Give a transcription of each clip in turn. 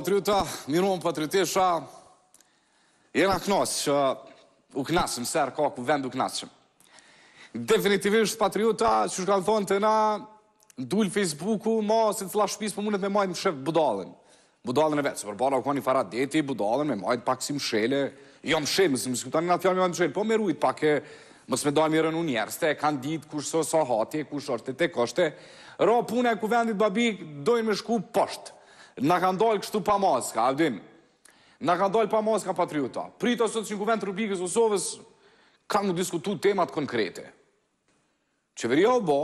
patriota, miru më jena knasë që u knasëm, ser ka ku vend u knasëm. Definitivisht patriota, që shkanë thonë të na, dulë Facebooku, ma se të la shpisë për po mundet me majtë më shëfë budalën. Budalën e vetë, se për bala u ka një farat deti, budalën me majtë pak si mshele, jo mshele, mësë më skutani nga fjallë me majtë mshele, po me rujtë pak e mësë me i rënë unë njerëste, kanë ditë kush së sa hati, kush është, të kështë, ro pune ku vendit babik, dojnë me shku poshtë. Në kanë dojnë kështu pa maska, avdim. Në kanë dojnë pa maska patriota. Prita sot që në kuventë rubikës Kosovës, kanë në diskutu temat konkrete. Qeveria o bo,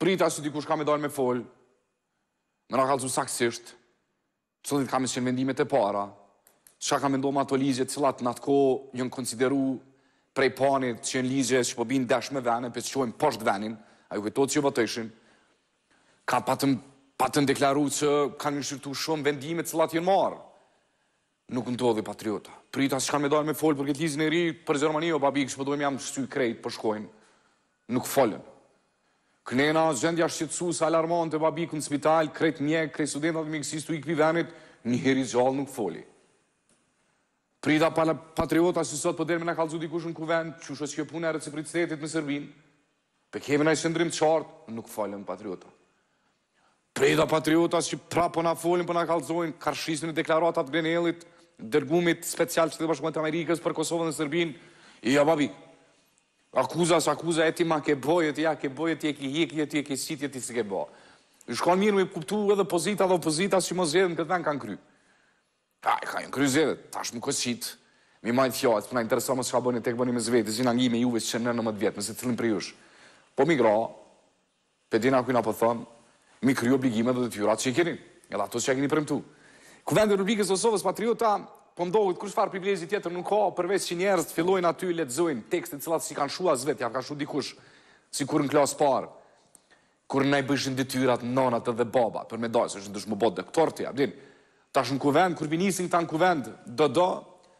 prita sot dikush kush kam e dojnë me folë, në në kalëzu saksisht, sot i kam e shenë vendimet e para, që kam e ndohë më ato ligje cilat në atë ko njën konsideru prej panit që në ligje që po binë deshme vene, për që qojnë poshtë venin, a ju këtë të që jo vëtëshin, ka patëm pa të ndeklaru që kanë në shqirtu shumë vendimet që latë jenë marë. Nuk në të patriota. Prita si kanë me dojnë me folë për këtë lizin e ri, për Gjermani o babi, kështë përdojnë po jam të shqy krejt për po shkojnë. Nuk folën. Kënena, zëndja shqetsu së alarmon të babi kënë spital, krejt mjek, krejt studentat të mjëksis të i këpi venit, një heri gjallë nuk foli. Prita pa patriota si sot përderme po në kalëzut i kushën ku vend, që shqe punë e reciprocitetit në Serbin, pe kemi në i shëndrim të qartë, nuk folën patriota. Prejda patriotas që pra po na folin, po na kalzojnë, karshisën e deklaratat Grenelit, dërgumit special që të bashkëmën të Amerikës për Kosovën dhe Sërbin. I a babi, akuzas, akuzas, e ti ma keboj, e ti ke keboj, e ti e ki hik, e ti e ki sit, e ti si bojë. Në mirë me kuptu edhe pozita dhe opozita që më zedhen këtë në kanë kry. Ta, ka kanë kry zedhe, ta shmë kësit, mi majtë thjojtë, përna interesa më shka bëni, tek bëni me zvejtë, zinë me juve që në në mëtë vjetë, mëse të të për të Po të të të të të të të mi kryu obligime dhe detyrat që i keni, edhe ato që i keni premtu. Kuvendë e Rubikës Osovës Patriota, po ndohit kërës farë privilegjë tjetër nuk ka, përveç që njerës të fillojnë aty i letëzojnë tekstit cilat si kanë shua zvet, janë kanë shu dikush, si kur në klasë parë, kur në i bëshin detyrat nonat edhe baba, për me dojë, se shë në dëshmë bot doktor të jabdin, ta shë kuvend, kur vinisin këta në kuvend, do do,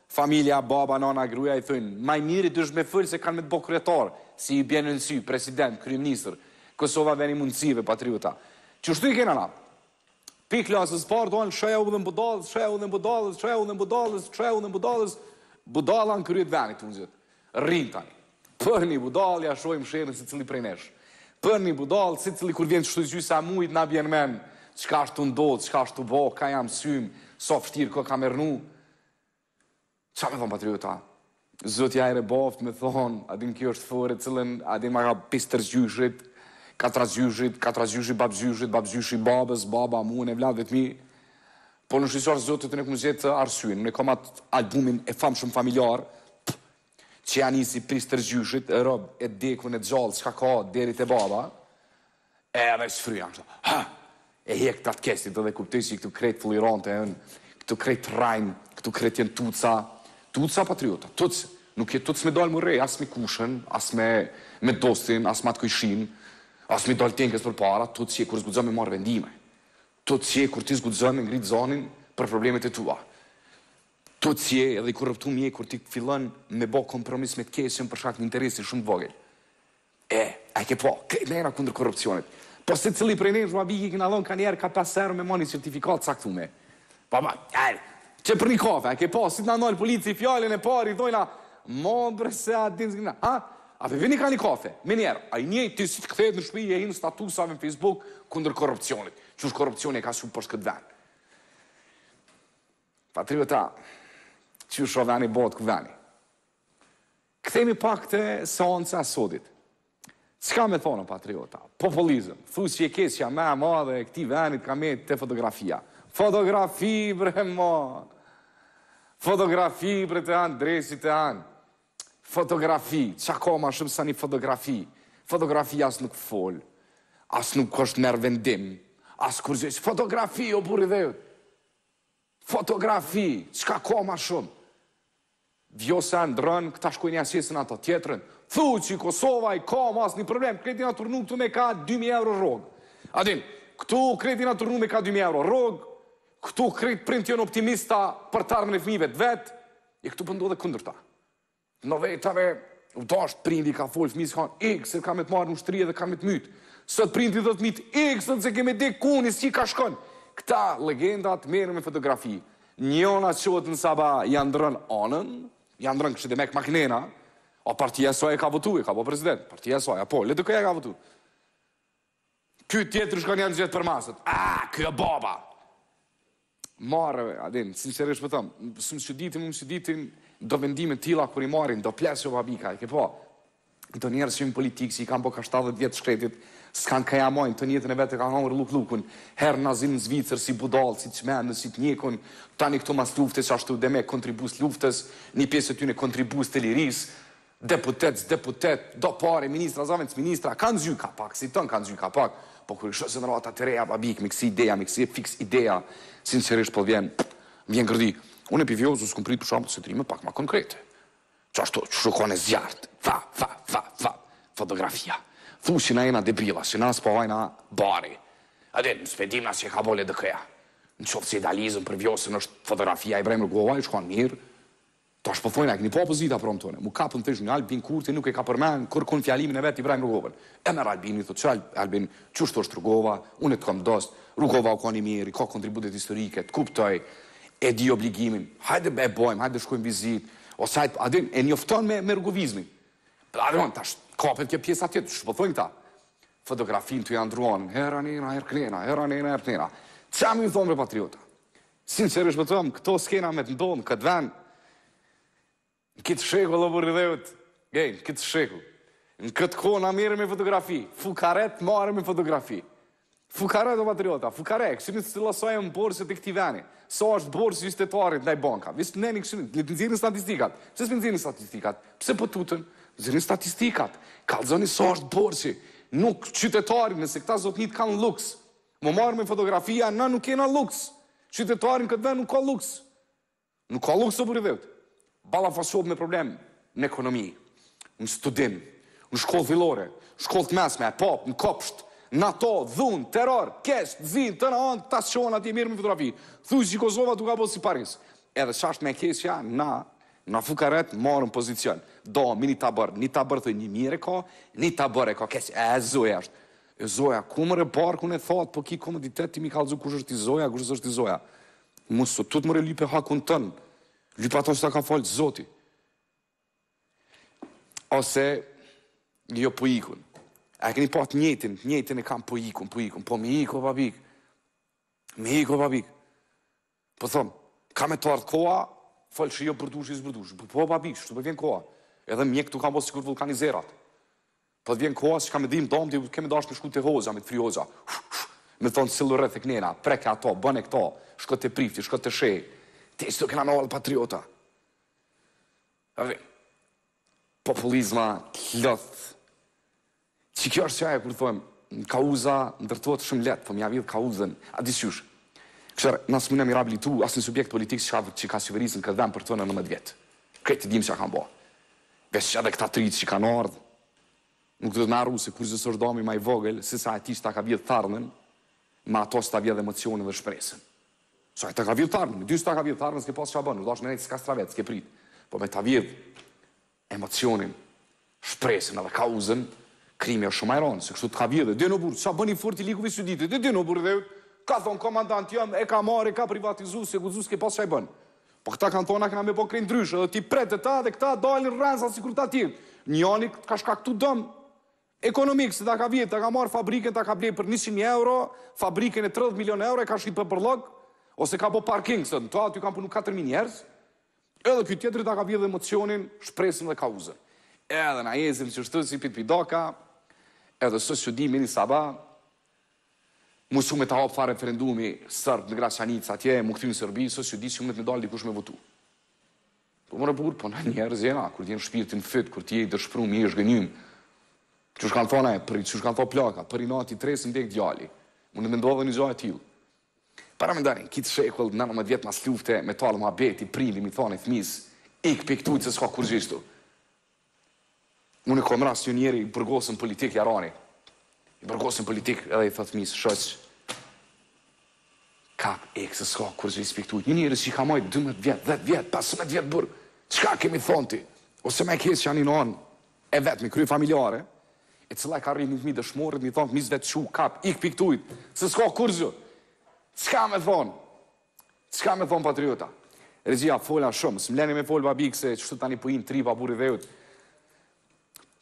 familja, baba, nona, gruja, i thënë, maj mirë i dëshmë me fëllë se kanë me të bo kërëtor, si i bjenë në sy, president, kryminisër, Kosova veni mundësive, patriota. Që shtu i kena na. Pi klasës parë, doanë, që e u dhe mbudalës, që e u dhe mbudalës, që e u dhe mbudalës, që e u dhe mbudalës, budala në kryet venit të më Rinë tani. Për një budalë, ja shojmë shenën si cili prej neshë. Për një budalë, si cili kur vjen të shtu i gjysa mujtë, na bjen men, që ka shtu ndodë, që ka shtu bo, ka jam sëmë, so fështirë, ko ka mërnu. Qa me thonë patriota? Zotja e reboft me thonë, adin kjo është fërë, cilën adin ma ka pistërgjyshrit, katra zyushit, katra zyushit, bab baba, mu, në vla, vetëmi. Po në shqisar, zotët, të të në këmë zetë arsuin. Në kam atë albumin e famë shumë familjarë, që janë i si pristë e robë, e dekën, e gjallë, s'ka ka ka, derit e baba, e e vërës fryja, ha, e he atë kesti, dhe dhe kuptoj si këtu kretë fullirante, këtu kretë rajnë, këtu kretë jenë tuca, tuca patriota, tuca, nuk je tuca me dalë më rej, me kushën, as me dostin, as me atë kojshinë, As mi dalë tjenë kësë për para, të të qje kur zgudzëm e marë vendime. Të të qje kur ti zgudzëm e ngritë zonin për problemet e tua. Të të edhe i kur rëptu mje kur ti fillon me bo kompromis me të keshën për shak një interesin shumë të vogel. E, a ke po, këtë nëjra kundër korupcionit. Po se cili e nëjë shumë abigi këna lonë ka njerë ka 5 me moni certifikat saktume. Pa ma, e, që për një kafe, e ke po, si të nëndonë polici fjallin e pari, dojna, mo se atin zgjina, ha? A ve vini ka një kafe? njerë, a i njej të si të këthejt në shpi, e hinë statusave në Facebook kundër korupcionit. është korupcioni e ka shumë përshë këtë venë? Patrive ta, është o veni botë këtë veni? Këthejmi pak të seonës e asodit. Ska me thonë, patriota, ta, populizm, thusë që e kesja me e ma dhe këti venit ka me të fotografia. Fotografi, bre, ma! Fotografi, bre, të anë, dresi, të anë fotografi, qa ka ma shumë sa një fotografi, fotografi asë nuk fol, asë nuk është merë vendim, asë kur zhë, fotografi, o buri dhe ju, fotografi, qa ka ma shumë, vjo se e ndrën, këta shkojnë një asjesën ato tjetërën, thu që i Kosova i ka ma asë një problem, kreti nga turnu të me ka 2.000 euro rog, adin, këtu kreti nga turnu me ka 2.000 euro rogë, këtu kreti print jënë optimista për tarmën e fmive të vetë, i këtu pëndu po dhe këndur ta në vetave, u tash prindi ka full fëmijë s'kan ik, se ka me të marë në shtëri edhe ka me të myt. Sot prindi do të mytë ik, se kemi dek ku ni si ka shkon. Kta legendat të me fotografi. Njëna çohet në Saba, janë ndron anën, ja kështë dhe me makinena. O partia soja ka votu, e ka po president, partia soja, po, le të këja ka votu. Ky tjetër shkon janë gjithë për masët, a, kjo baba. Marëve, adin, sinceresh pëtëm, po së më që ditin, më që do vendime tila kër i marin, do plesë o babika, e ke po, të njerës që në politikë, si i kam po ka 70 vjetë shkretit, s'kan ka jamojnë, të njetën e vetë ka hongër luk lukun, herë nazin në Zvicër, si budal, si qmenë, si të njekun, tani këto mas luftës, ashtu dhe me kontribus luftës, një pjesë të tjune kontribus të liris, deputet, deputet, do pare, ministra, zavendës ministra, kanë zhjy ka pak, si tënë kanë zhjy ka pak, po kërë shë se në rata të reja, babik, mi kësi idea, mi kësi fix idea, sincerisht po vjen, vjen kërdi, Unë e pivjozë së këmprit për shambut së trimë pak ma konkrete. Qa shto, që shukone zjartë, fa, fa, fa, fa, fotografia. Thu që në ena debila, që në nësë bari. A dhe, në spedim nësë që ka bole dhe këja. Në që fëtë si për vjozën është fotografia i brejmë në guhovaj, shkuan mirë. Ta është po thojnë, e këni po pëzita për omë Mu ka për në një Albin Kurti nuk e ka përmenë kërkun fjalimin e vetë i brajmë Rugovën. E mërë Albin, thotë që Albin, qështë është Rugova, unë e të kam dosë, Rugova o ka një mirë, i ka kontributet historike, të kuptoj, e di obligimin, hajde e bojmë, hajde shkujmë vizit, ose hajde, adin, e njofton me, me Pra, Adin, tash, kapet kje pjesë atjetë, shë pëthojnë ta, fotografin të janë druanë, hera njëna, herë klena, hera njëna, herë njëra. Qa më thonë, bre patriota? Sinqerisht, më këto skena me të ndonë, këtë ven, në kitë sheku, lo burri dhe jutë, gej, në kitë sheku, në këtë kona mire me fotografi, fukaret, mare me fotografi. Fukare do patriota, fukare, kështë një të sa e më borësit e këti veni. Sa është borës i shtetarit dhe i banka. Visë të neni kështë një të nëzirin statistikat. Pse së nëzirin statistikat? Pse për po tutën? Nëzirin statistikat. Ka të zoni sa është borës i. Nuk qytetarit, nëse këta zotnit kanë luks. Më marë me fotografia, në nuk kena luks. Qytetarit këtë venë nuk ka luks. Nuk ka luks të për i vetë. Bala fasob me problem në ekonomi, në studim, në shkollë vilore, shkollë të mesme, pop, në kopshtë, NATO, dhun, teror, kesh, zin, të në onë, tas qonë ati mirë me fotografi. Thuj që Kosova të ka bo si Paris. Edhe qashtë me keshja, na, na fukaret, marën pozicion. Do, mi një tabër, një tabër të një mire ka, një tabër e ka kesh, e zoja është. E zoja, ku më rebar, ku në e thotë, po ki komoditet, ti mi kalëzu, kush është i zoja, kush është i zoja. Musë, tu të më relipe hakun tënë, lipe ato që ta ka falë, zoti. Ose, jo po ikunë. A e këni po atë njëtin, njëtin e kam po ikun, po ikun, po mi iku e Mi iku e Po thëmë, kam e të ardhë koha, falë që jo përdush i zbërdush, Po po papik, që të për vjen koha. Edhe mjek këtu kam po sikur vulkanizerat. Po të vjen koha, që kam e dim, do më kemi dash me shku të hoza, me të frioza. Me thonë, silu rreth e knena, preke ato, bëne këto, shko të prifti, shko të shej. Te së të këna në alë patriota. Populizma, lëth, Si kjo është qaj e kur thujem, në kauza ndërtuat shumë letë, po ja vidhë kauzën, a disjush. Kështër, nësë mune mirabili tu, asë një subjekt politikës që ka shqeverizën këtë dhemë për të në nëmet vjetë. këtë të dimë që a kanë bo. që edhe këta tritë që kanë ardhë. Nuk dhe të naru se kur zësër domi ma i vogël, se sa e ta ka vjetë tharnën, ma ato së ta vjetë emocionën dhe shpresën. Sa e ka tharnën, ta ka tharnën, pas Po me ta emocionin, shpresën edhe kauzën, krimi është shumë ajronë, se kështu të ka vjë dhe dhe në burë, sa bëni fort i liku vë sëndite, dhe dhe në burë dhe, ka thonë komandant jam, e ka marë, e ka privatizu, se guzu s'ke pas që ajë bënë. Po këta kanë thona, këna me po krinë dryshë, dhe ti pretë të ta dhe këta dalin rënsa si kur ta ti. Njani ka shka këtu dëmë, ekonomikë, se ta ka vjetë, ta ka marë fabriken, ta ka blejë për 100.000 euro, fabriken e 30 milion euro, e ka shqit për përlog, ose ka po parking, se në ta, ty kanë punu 4.000 njerës, edhe kjo tjetëri ta ka vjetë dhe emocionin, shpresin dhe kauzën. Edhe na jezil që shtë si pidoka, edhe sësë që di me një sabah, mu shumë të hapë fa referendumi sërb në Graçanit, atje, mu e në sërbi, sësë që di që të në dalë dikush me votu. Po më rëpur, po në njerë zjena, kur t'jenë shpirtin fit, kur t'je i dërshpru, mi e shgënyim, që shkan thona e që shkan thonë plaka, për i nati tre së ndekë djali, mu në mendovë dhe një gjahë t'ilë. Para me ndarin, kitë shekull, në në më dhjetë mas lufte, me talë më abeti, prili, mi thonë e thmisë, ik pëj se s'ka kur gjishtu. Unë i kom rast një njeri i bërgosën politikë, Jarani. I bërgosën politikë edhe i thëtë misë, shëqë. Kap, e kësë s'ka kur që i spiktujt. Një njerës që i ka majtë 12 vjetë, 10 vjetë, 15 vjetë burë. Qka kemi thonë ti? Ose me kësë që anë i në e vetë, me kryë familjare, e cëla ka rrinë një mi dëshmorët, mi thonë, misë vetë që, kap, i kë piktujt. Se s'ka kur që? Qka me thonë? Qka me thonë patriota? Regia, fola shumë, s'mleni me folë babikë se që tani pëjnë po tri pa i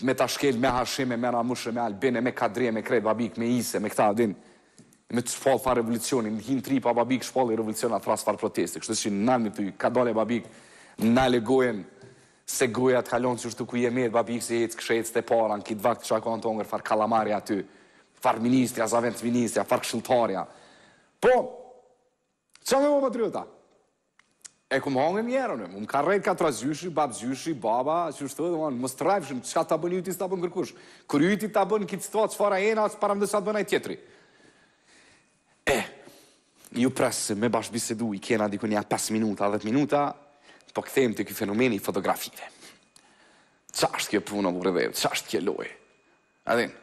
me ta shkel me hashime, me ramushe, me albene, me Kadri, me krejt babik, me ise, me këta din, me të shpallë fa revolucionin, në hinë tri pa babik shpallë i revolucionat, atë ras far protesti, kështë që nalë me pëj, ka dole babik, nalë gojen, se goja të kalonë që shtu ku jemi e babik se jetë kështë jetë të paran, kitë vakë të shakon të ongër, far kalamari aty, far ministria, të ministria, far këshiltarja. Po, që me më më të E ku më hongë e mjerën e, më ka rrejt ka të babë zyshi, baba, që shtë dhe më më strajfshim, që ka të abën jyti, së të bënë kërkush, kër jyti të bënë kitë stotë, që fara ena, që para dhe sa të bënaj tjetëri. E, ju presë, me bashkë bisedu, i kena dikë një 5 minuta, 10 minuta, po këthejmë të kjo fenomeni fotografive. Qa është kjo puno, më rrëdhejë, qa është kjo lojë? Adin,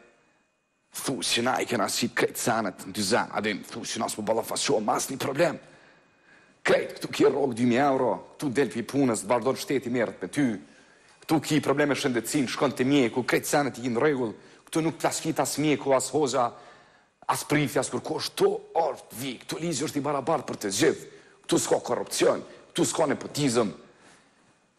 thu që na i kena si kretë sanët në dy zanë, adin, thu që na s'po balafasho, mas një problem. Krejt, këtu ki rogë 2.000 euro, këtu del për i punës, të bardon shteti mërët për ty, këtu ki probleme shëndecin, shkon të mjeku, krejt sanë të gjinë regull, këtu nuk të shkita as mjeku, as hoxha, as prifja, as kërko, shto orët vi, këtu lizë është i barabartë për të zhivë, këtu s'ka korupcion, këtu s'ka nepotizëm.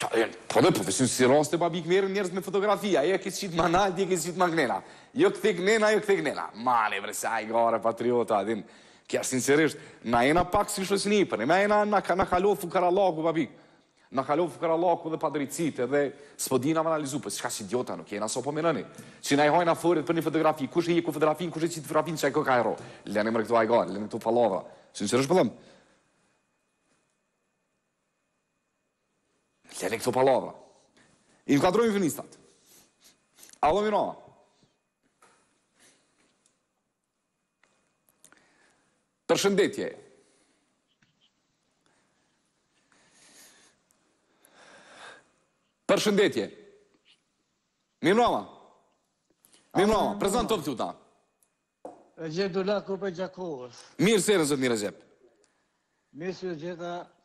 Po dhe profesion si rost e babi këmerën njerës me fotografia, e këtë qitë manalt, e këtë qitë Jo këtë gnena, jo këtë gnena. Mane, vresaj, gore, patriota, adin. Kja sincerisht, na jena pak si shvesni, për në me jena në kalu fukarallaku, Na Në kalu fukarallaku dhe padricit, edhe s'po dina më analizu, për po shka si idiota, nuk jena s'o po mirëni. Që na i hojna fërët për një fotografi, kush e i ku kush e qitë fotografin, që e këka e ro. Lene mërë këtu ajgar, lene këtu falova. Sincerisht pëllëm. Po lene këtu palova. Inkadrojmë finistat. Allo minoha. Përshëndetje. Përshëndetje. Për shëndetje. Mimrova. Mimrova, prezant të pëtuta. E gjithë Mirë se rëzët një rëzëpë. Mirë se rëzët një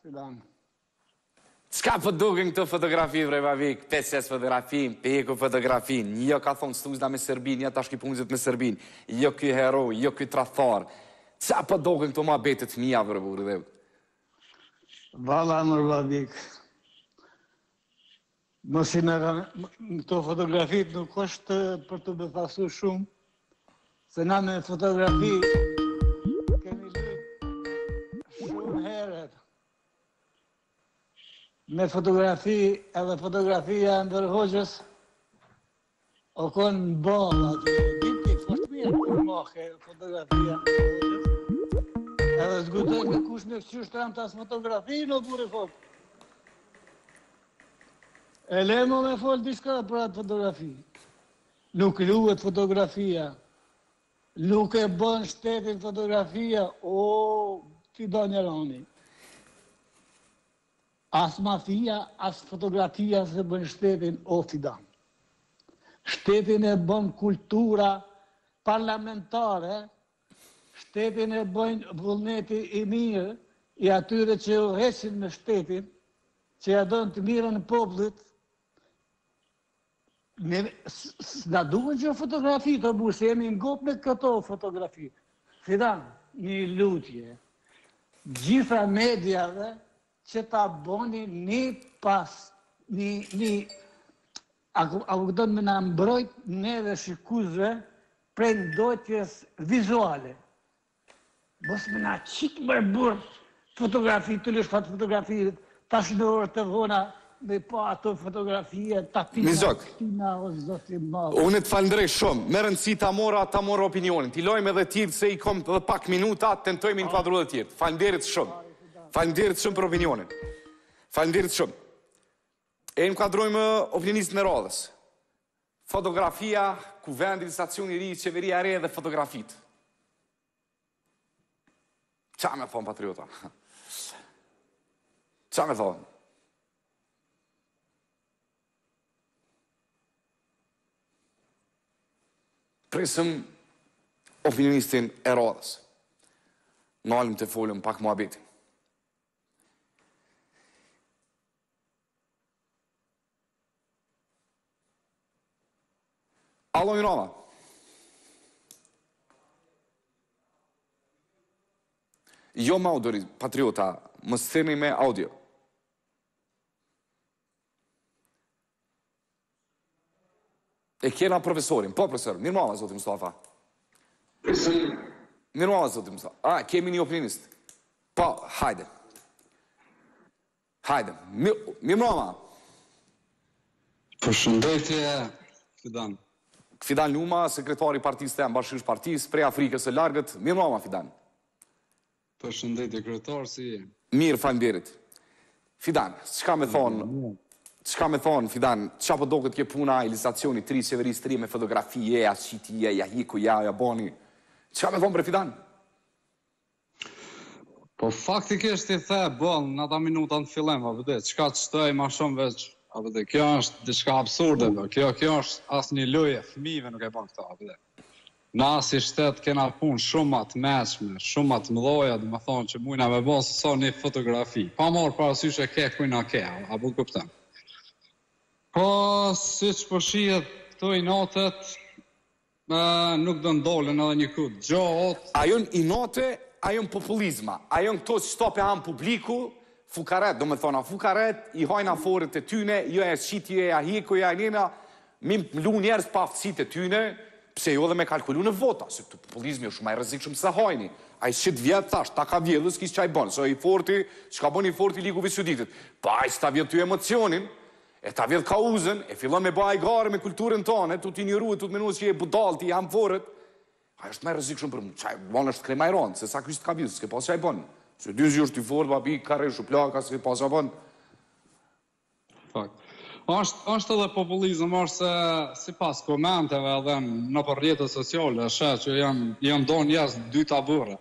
rëzëpë. për duke në fotografi, vrej ma vik, 5-6 fotografi, 5 fotografi, një jo ka thonë së të mështë me Serbin, një ta shkipunëzit me Serbin, jo këj hero, jo këj trathar, Sa për po doke këto ma betet të mija për burë dhe? Vala nërë vabik. Mësi në këto fotografit nuk është për të bëfasu shumë. Se na me fotografi kemi shumë herët. Me fotografi edhe fotografia e ndërhoqës o konë në bëllë atë. Dinti, fështë mirë për mëke fotografia e ndërhoqës dhe zgudon në kush në kështë shtramë të asmatografi në burë e fokë. E le më me folë diska për atë fotografi. Nuk luhet fotografia. Nuk e bën shtetin fotografia. O, ti do një As mafia, as fotografia se bën shtetin, o, ti do. Shtetin e bën kultura parlamentare, shtetin e bën kultura parlamentare, shtetin e bojnë vullneti i mirë, i atyre që u heqin me shtetin, që ja dojnë të mirën në poblit, Në duhet që fotografi të bu, se jemi ngop me këto fotografi. Fidan, një lutje, gjitha medjave që ta boni një pas, një, a u këtën me në mbrojt, ne dhe shikuzve, prej ndojtjes vizuale. Bos me na qik më e burë fotografi, të lësh fatë fotografirit, tas me orë të vona, me pa ato fotografie, ta tina, pina, o zotë i malë. Unë të falëndrej shumë, me rëndësi ta mora, ta mora opinionin, ti lojmë edhe tjirë se i kom të dhe pak minuta, të tentojme në kvadru dhe tjirë. Falëndirit shumë, falëndirit shumë për opinionin, falëndirit shumë. E në opinionistë në radhës, fotografia, kuvendit, i ri, qeveria re dhe fotografitë. Qa me thonë, patriota? Qa me thonë? Prisëm o e rodës. Në alëm të folëm pak mua beti. Alo, i nëma. Jo ma udori, patriota, më sëni me audio. E kena profesorin, po profesor, mirë mëllë, zotë Mustafa. Mirë mëllë, zotë Mustafa. A, kemi një opinionist. Po, hajde. Hajde, mirë mëllë. Përshëndetje, Fidan. Fidan Luma, sekretari partijës të janë bashkërsh partijës, prej Afrikës e largët, mirë mëllë, Fidan. Fidan. Për shëndetje kryetar, si e. Mirë, falë mirët. Fidan, çka me thonë, çka me thonë, Fidan, qa po do këtë kje puna, ilizacioni, tri, severis, tri, me fotografi, e, a shiti, e, a hiku, ja, a boni, qka me thonë për Fidan? Po faktikisht i the, bon, në ta minuta në fillem, a vëdhe, qka të e ma shumë veç, a vëdhe, kjo është diçka absurde, kjo, kjo është asë një luje, fmive nuk e pa këta, a vëdhe. Na si i shtetë kena pun shumë atë meshme, shumë atë mëdoja, dhe më thonë që mujna me bënë sëso një fotografi. Pa morë parasysh e ke ke kujna ke, a bu të Po, si që përshijet po të i notët, nuk dhe edhe një kutë gjohot. A jonë i notët, a populizma, a këto që stope hamë publiku, fukaret, dhe me thona fukaret, i hajnë forët e tyne, jo e shqitje, jo e ahiku, jo e njëna, mim lu njerës pa aftësit e tyne, Pse jo dhe me kalkulu në vota, se të populizmi është shumaj rëzik shumë se hajni, a i vjet vjetë ta ka vjetë, dhe çaj qaj Se së i forti, s'ka bën i forti liku Visuditit, pa a i s'ta vjetë të emocionin, e ta vjetë ka e fillon me bëja garë gare me kulturën tonë, e të t'i njëru, e të t'i që e budal, jam forët, a i është më rëzik shumë për më, qaj bënë është kremajron, se sa ka vjetë, s'ke pas çaj bënë, se dy zhjo ti fort, babi, kare, shuplak, a pas qaj Fakt është është edhe populizëm, është se sipas komenteve edhe në rrjetet sociale, është që janë janë dhon jashtë dy tavura.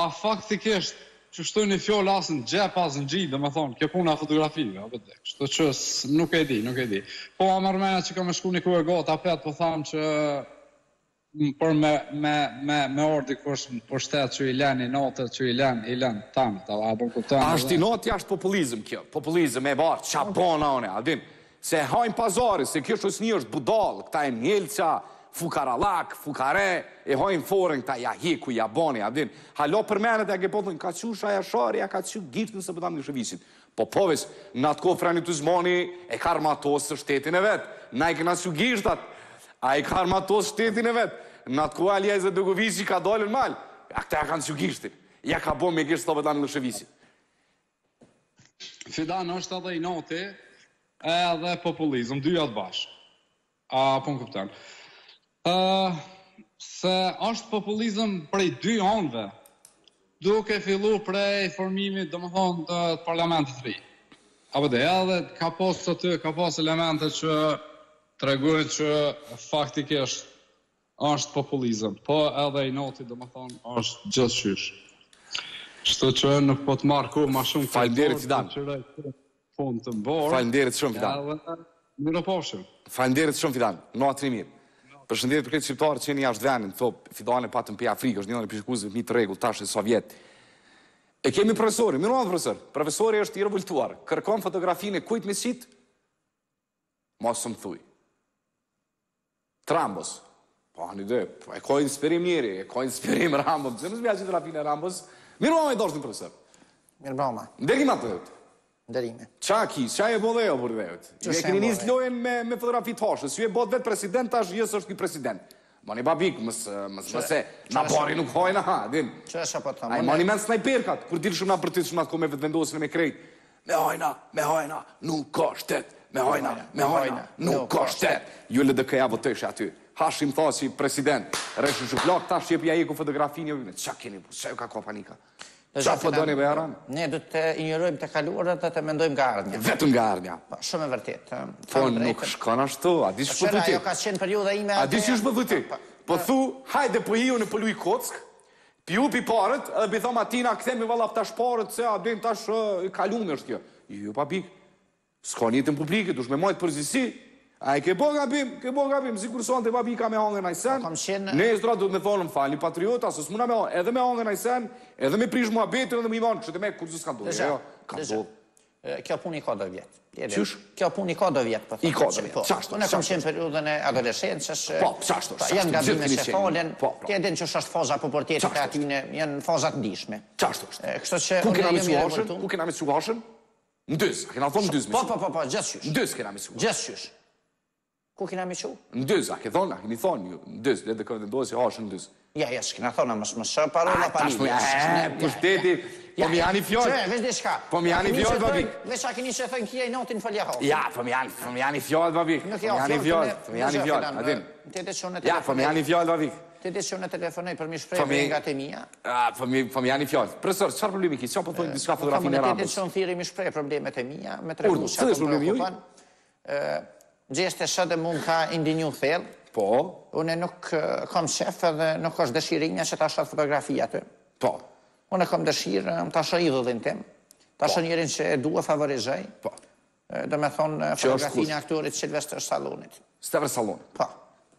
A faktikisht që shtojnë një fjolë asë në gjep, asë në gjitë, dhe me thonë, kjo puna fotografive, apë të shtë qës, nuk e di, nuk e di. Po, a mërmena që kam me shku një kërë gotë, apet, po thamë që, për me, me, me, me ordi kërsh, për shtetë që i len i notë, që i len, i len, tamë, apë në këtë A i notë, populizm kjo, populizm e barë, qabona one, adim se hajnë pazari, se kështë një është budal, këta e mjelca, fukaralak, fukare, e hajnë forën këta jahiku, jaboni, adin, halo përmenet e a ke po thënë, ka që shaja shari, a ka që giftin se pëtam një shëvisit. Po poves, në atë kohë frani të zmoni, e ka së shtetin e vetë, na i këna që gishtat, a e ka së shtetin e vetë, në atë kohë alia i zë dëgovisi ka dolin malë, a këta ja kanë që ja ka bo me gishtë të pëtam një shëvisit. Fidan, është i edhe populizm, dy atë bashkë. A, po në këptan. Se është populizm prej dy onve, duke fillu prej formimit, do më thonë, të parlamentit të rritë. A bëde, edhe ka posë të ty, ka posë elementet që të regurit që faktik është është populizm, po edhe i noti, do më thonë, është gjithë shyshë. Shtë që nuk po të marku ma shumë... Falë dirit i fond të mborë. Falënderit shumë, Fidan. Mirë poshëm. Falënderit shumë, Fidan. Noa të rimirë. Përshëndetit për kretë shqiptarë që një ashtë venin, të thopë, Fidan e patën për Afrikë, është një në pishkuzit mitë të regullë, tashë e sovjetë. E kemi profesori, mirë profesor, profesori është i revoltuar, kërkon fotografinë e kujt me sitë, mosë së më thuj. Trambos, po anë i dhe, po, e ko inspirim njeri, e inspirim Rambos, që nësë bja që të rapinë e Rambos, mirë madhë e në profesor. Mirë madhë. atë dhe ndërime. Qa kisë, qa e bodhejo për dhejët? Që shemë bodhejo? E keni njës me fotografi të hoshës, ju e bodhë vetë president, tash jësë është ki president. Moni babik, mëse, në bari nuk hojna, ha, din. Që është apo të thamë? Moni men snajper katë, kur dirë shumë nga përtit shumë atë ko me vetë vendosin e me krejt. Me hojna, me hojna, nuk ka shtet. Me hojna, me hojna, nuk ka shtet. Ju lë dhe këja votëshë aty. Hashim thasi, president, reshë shuplak, tash që e pja i ku fotografi një vime. Jo, qa jo, keni, qa ju ka ka panika? Qa po doni me arën? Ne du të injërojmë të kaluar dhe të mendojmë nga arënja. Vetëm nga arënja. Po, shumë e vërtit. Po nuk shkon ashtu, a di po, shpë dhëti. jo ka qenë për ju dhe ime... A di shpë shpë dhëti. Po thu, hajde për po hiu në pëllu i kock, pi u pi parët, edhe pi thoma tina, këthemi valla pëtash parët, se a dujnë tash kalumë është kjo. Ju pa pikë, s'ka njëtë në publikë, dush me majtë përzisi, A i ke po gabim, ke po gabim, si kurson të i papi i ka me hongë në ajsen, po, ne e zdra du të me thonë më fali patriota, së s'muna me hongë, edhe me hongë në ajsen, edhe me prish a betër dhe me i vonë, kështë të me kurësës ka ndonë, jo, ka ndonë. Kjo pun i ka dhe vjetë. Qysh? Kjo pun i ka dhe vjetë. Po I ka dhe vjetë. Po. Qashtë? Unë e kam qenë periudën e adolescenë, Po, qashtë? Qashtë? Jënë nga dhime që falen, të edhe në që është faza për përtetit e atine, jënë fazat ndishme. Qashtë? Kështë që... Ku këna me suhashën? Ku këna me suhashën? Në dysë. Këna thonë në dysë me suhashën? Po, po, po, gjithë qysh. Në dysë Ku kina me qu? Në dyz, a ke thonë, a kini thonë ju, në dyz, letë dhe kërë të ndohë si hashë në dyz. Ja, ja, s'kina thonë, mës më shërë parë në ah, panikë. A, tash më ja, e, për shteti, po mi janë i fjollë. Qërë, vesh dishka. Po mi janë i fjollë, babik. Vesh a kini që e thënë kia i notin fëllja hofë. Ja, po mi janë, po mi janë i fjollë, babik. Po mi janë i fjollë, i fjollë, Ja, po i fjollë, babik. që telefonoj për mi shprejnë nga të mija. Po mi, po po janë i Profesor, qëfar problemi ki? Qo po thonjë diska po fotografin e rapës? Po në thiri mi shprejnë problemet e mija, me tre musha Gjeshtë e shëtë mund ka indinju thellë. Po. Une nuk kom shef edhe nuk është dëshirinja që ta shëtë fotografi të. Po. Une kom dëshirë, më ta shë idhullin tim. Ta po. shë njërin që e dua favorizaj. Po. Do me thonë fotografinë aktorit Silvester Salonit. Stever Salonit? Po.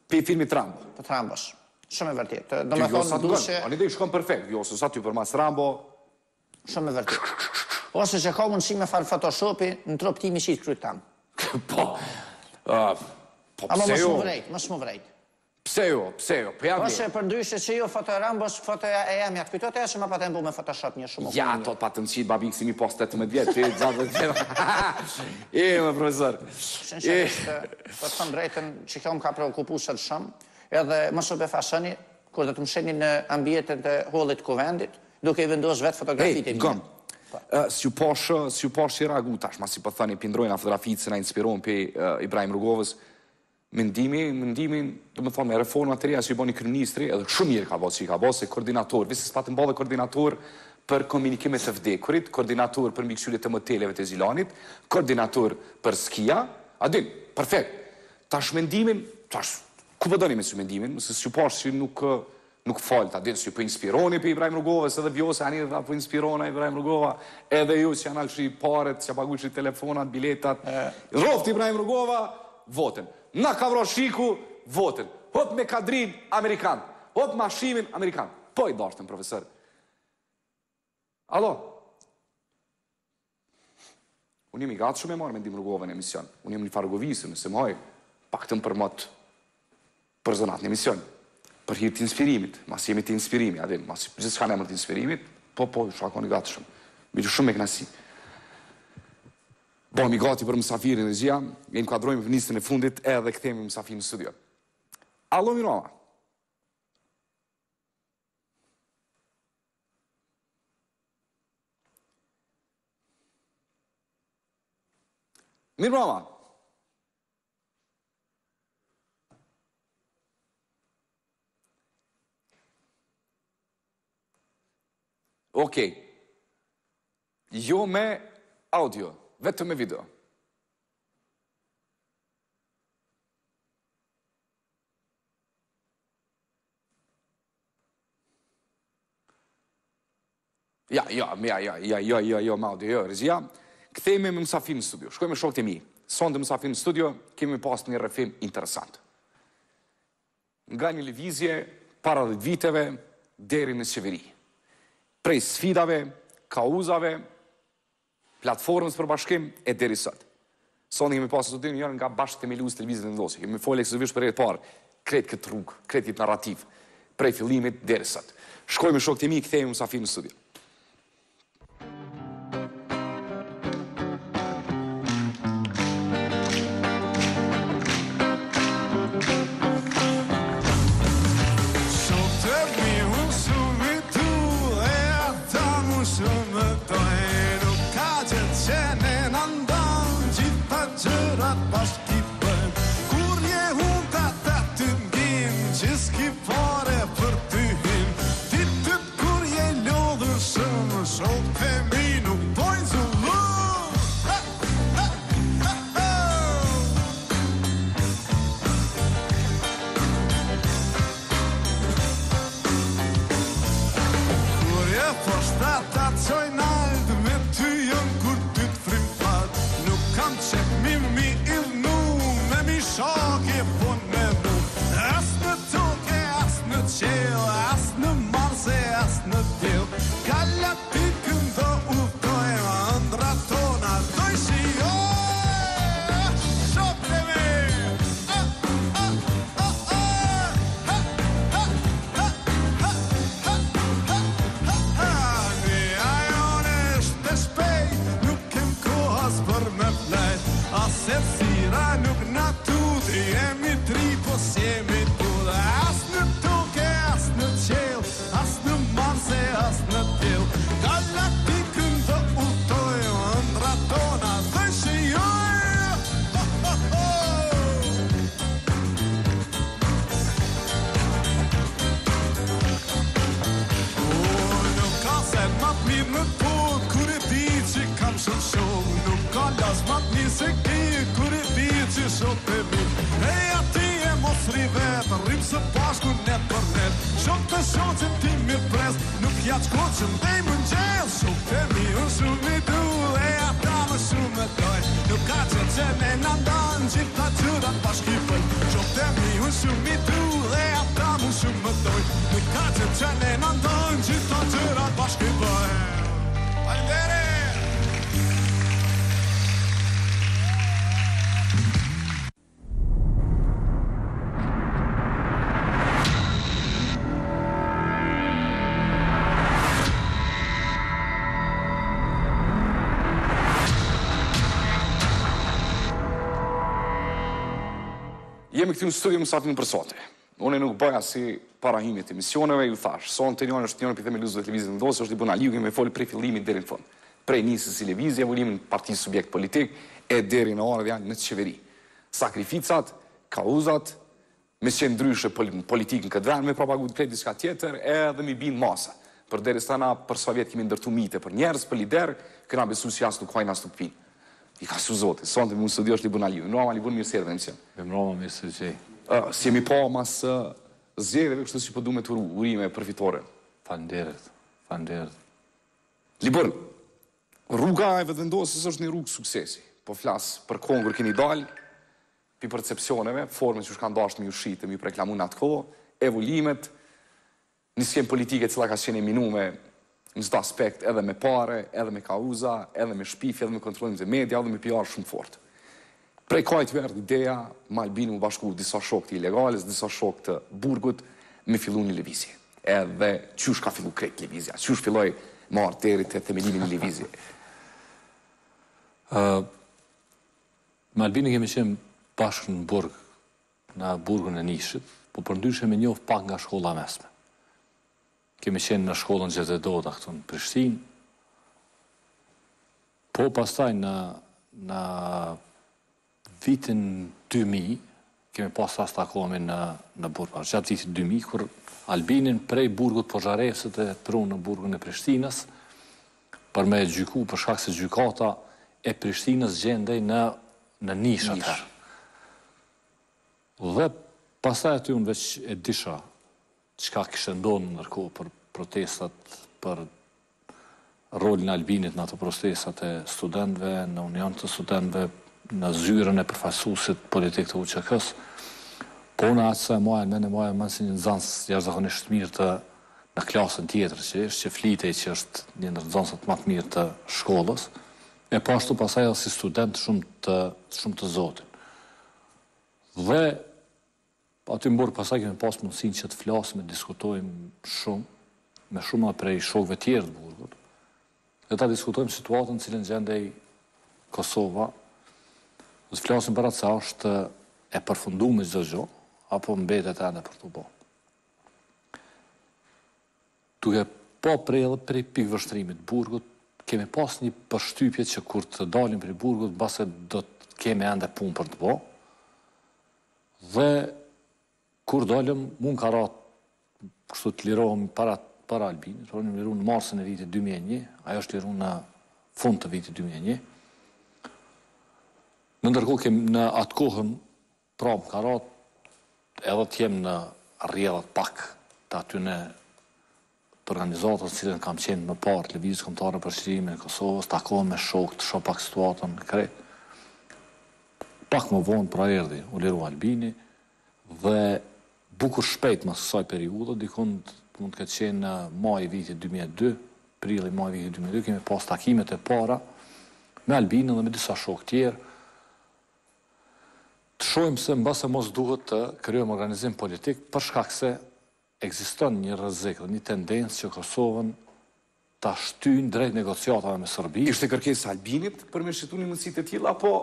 Pi filmi Trambo? Po Trambos. Shumë e vërtit. do me jo thonë duhe që... Ani dhe i shkon perfekt, vjosë, sa ty për mas Trambo. Shumë e vërtit. Ose që ka mundësi me farë Photoshopi në trop që i të krytë tamë. po. Ama po, më shumë jo? vrejt, më shumë vrejt. Pse jo, pse jo, pri po atë jo. Ose për ndryshe që jo foto e fotoja foto e jam, ja të të e shumë a patë bu me photoshop një shumë. Ja, to të patë qitë, babi, kësi mi post të me djetë, e të dhe E, më profesor. Shënë shënë shënë po të shënë shënë shënë shënë shënë shënë shënë shënë shumë, shënë shënë shënë shënë shënë shënë shënë shënë shënë shënë shënë shënë shënë shënë shënë shënë shënë shënë Eh, eh, si ju poshë, si poshë i ragu, tash, ma si pëtë po thani, pindrojnë a fotografitë se na inspiron për eh, Ibrahim Rugovës, mendimin, mëndimi, të më thonë, me reformë atërija, si ju boni kërministri, edhe shumë mirë ka bo, si ka bo, se koordinator, visë së patë mbodhe koordinator për komunikimet të vdekurit, koordinator për mikësyrit të mëteleve të zilanit, koordinator për skia, adin, perfekt, tash mendimin, tash, ku pëdoni po me së mendimin, mësë si poshë, si nuk nuk falë, ta dinë, si për po inspironi për Ibrahim Rugova, se dhe vjose, anë i dhe për po inspirona Ibrahim Rugova, edhe ju që janë alëshri paret, që paguqri telefonat, biletat, Rofti Ibrahim Rugova, votën. Na ka vro shiku, votën. Hop me kadrin, Amerikan. Hop ma shimin, Amerikan. Po i dashtën, profesor. Alo. Unë jemi gatë shumë e marë me ndim Rugova në emision. Unë jemi një farë govisë, më se pak të më përmatë për zonat në emisionë për hirë të inspirimit, mas jemi të inspirimi, adin, mas gjithë shka në emër të inspirimit, po, po, shakon i gatë shumë, mi që shumë me knasi. Bo, mi gati për mësafirin e zhja, e më kadrojmë për njësën e fundit, edhe këthemi mësafirin në studio. Alo, mi roma. Mi roma. Mi roma. Okej. Jo me audio, vetëm me video. Ja, ja, ja, ja, ja, ja, ja, ja, ma audio, jo, rizja. Këthejme me Musafim në studio, shkojme shokët e mi. Sonde Musafim në studio, kemi pas një refim interesant. Nga një levizje, para dhe viteve, deri në qeverijë prej sfidave, kauzave, platformës për bashkim e deri sëtë. Sonë kemi pasë të të të njërë nga bashkë të melusë të lëvizit në ndosë. Kemi folë e kësë vishë për e të parë, kretë këtë rrugë, kretë këtë narrativë, prej fillimit deri sëtë. Shkojmë shokë të mi, këthejmë sa finë studion. më pot Kur e di kam shumë shumë Nuk ka las një se ki Kur e di që shumë të mi mos ri Rrim së pashku në për Shumë të shumë që ti mirë pres Nuk ja qko që ndej më Shumë të mi unë shumë i du E ata më shumë e doj Nuk ka që që ne në pashki Shumë të mi shumë du E ata më shumë e doj Nuk ka që që në pashki këtë në studi më për sotë. Unë e nuk bëja si parahimit e misioneve, ju thash, sonë të njënë është të njënë për teme lusëve të në dosë, është i bëna liuke me folë prej fillimit dherin fund. Prej njësës si levizit, javullimin parti subjekt politik, e dherin në orë dhe janë në qeveri. Sakrificat, kauzat, me që ndryshë politik në këtë venë, me propagut kretë diska tjetër, edhe mi binë masa. Për deris të për sovjet kemi ndërtu mitë, për njerës, për lider, këna besu si asë nuk hajnë nuk pinë. I ka su zoti, sonte më mund së dhjo është Libun bun alivë. Nuk amali bun mirë sërë dhe në qënë. Më më roma që Si jemi po masë zjedheve, kështë nështë që përdu me të urime e përfitore. Fanderët, fanderët. Liborë, rruga e vëtë është një rrugë suksesi. Po flasë për kohën kërë keni dalë, pi percepcioneve, formën që shkanë dashtë me ju shqitë, me ju preklamu në atë kohë, evolimet, një skemë politike cila ka qenë e minume në zdo aspekt, edhe me pare, edhe me kauza, edhe me shpifje, edhe me kontrolimit dhe media, edhe me pjarë shumë fort. Prej kaj të verë ideja, Malbinu më bashku disa shok të ilegales, disa shok të burgut, me fillu një levizje. Edhe qysh ka fillu kretë levizja? Qysh filloj më arterit e themelimin një levizje? Malbinu kemi qenë bashkë në burg, në burgën e nishit, po përndyshe me njofë pak nga shkolla mesme kemi qenë në shkollën që të dota këtu në Prishtin, po pastaj në, në vitin 2000, kemi pas të astakohemi në, në burgu. Që atë vitin 2000, kur Albinin prej burgut po zharefësit e pru në burgun e Prishtinës, për me gjyku për shkak se gjykata e Prishtinës gjendej në, në nishë atër. Dhe pastaj aty unë veç e disha, qka kështë ndonë nërko për protestat, për rolin albinit në ato protestat e studentve, në union të studentve, në zyrën e përfasusit politik të uqekës. po në atësë e mojë, në në mojë, më nësi një nëzansë jashtëzakonisht mirë të në klasën tjetër, që është që flitej që është një nëzansët matë mirë të shkollës, e pashtu po pasaj edhe si student shumë të, shumë të zotin. Dhe Pa po, aty mburë, pasaj kemi pas mundësin që të flasë, me diskutojmë shumë, me shumë a prej shokve tjerë të burgut, dhe ta diskutojmë situatën cilën gjendej Kosova, dhe të flasën për atësa është e përfundu me gjithë gjohë, apo në bete të ende për të bo. Tuk e po prej edhe prej pikë vështrimit burgut, kemi pas një përshtypje që kur të dalim prej burgut, base do të kemi ende punë për të bo, dhe kur dollëm, mun ka ratë, kështu të lirohëm para, para Albini, të po rronim liru në marsën e vitit 2001, ajo është liru në fund të vitit 2001. Në ndërku kem në atë kohën, pra më ka ratë, edhe të jem në rjedhët pak të aty në të organizatës që cilën kam qenë më partë, Levizë Komtare për Shqirimin e Kosovës, takohën me të shokë pak situatën në pak më vonë pra erdi u liru Albini dhe bukur shpejt më sësaj periudë, dikon mund të këtë qenë në maj vitit 2002, i maj vitit 2002, kemi pas takimet e para, me Albinë dhe me disa shok tjerë, të shojmë se mba se mos duhet të kryojmë organizim politik, përshkak se egziston një rëzik dhe një tendencë që Kosovën ta ashtyn drejt negociatave me Serbinë. Ishte kërkesë Albinit për me shqytu një mundësit e tjilë, apo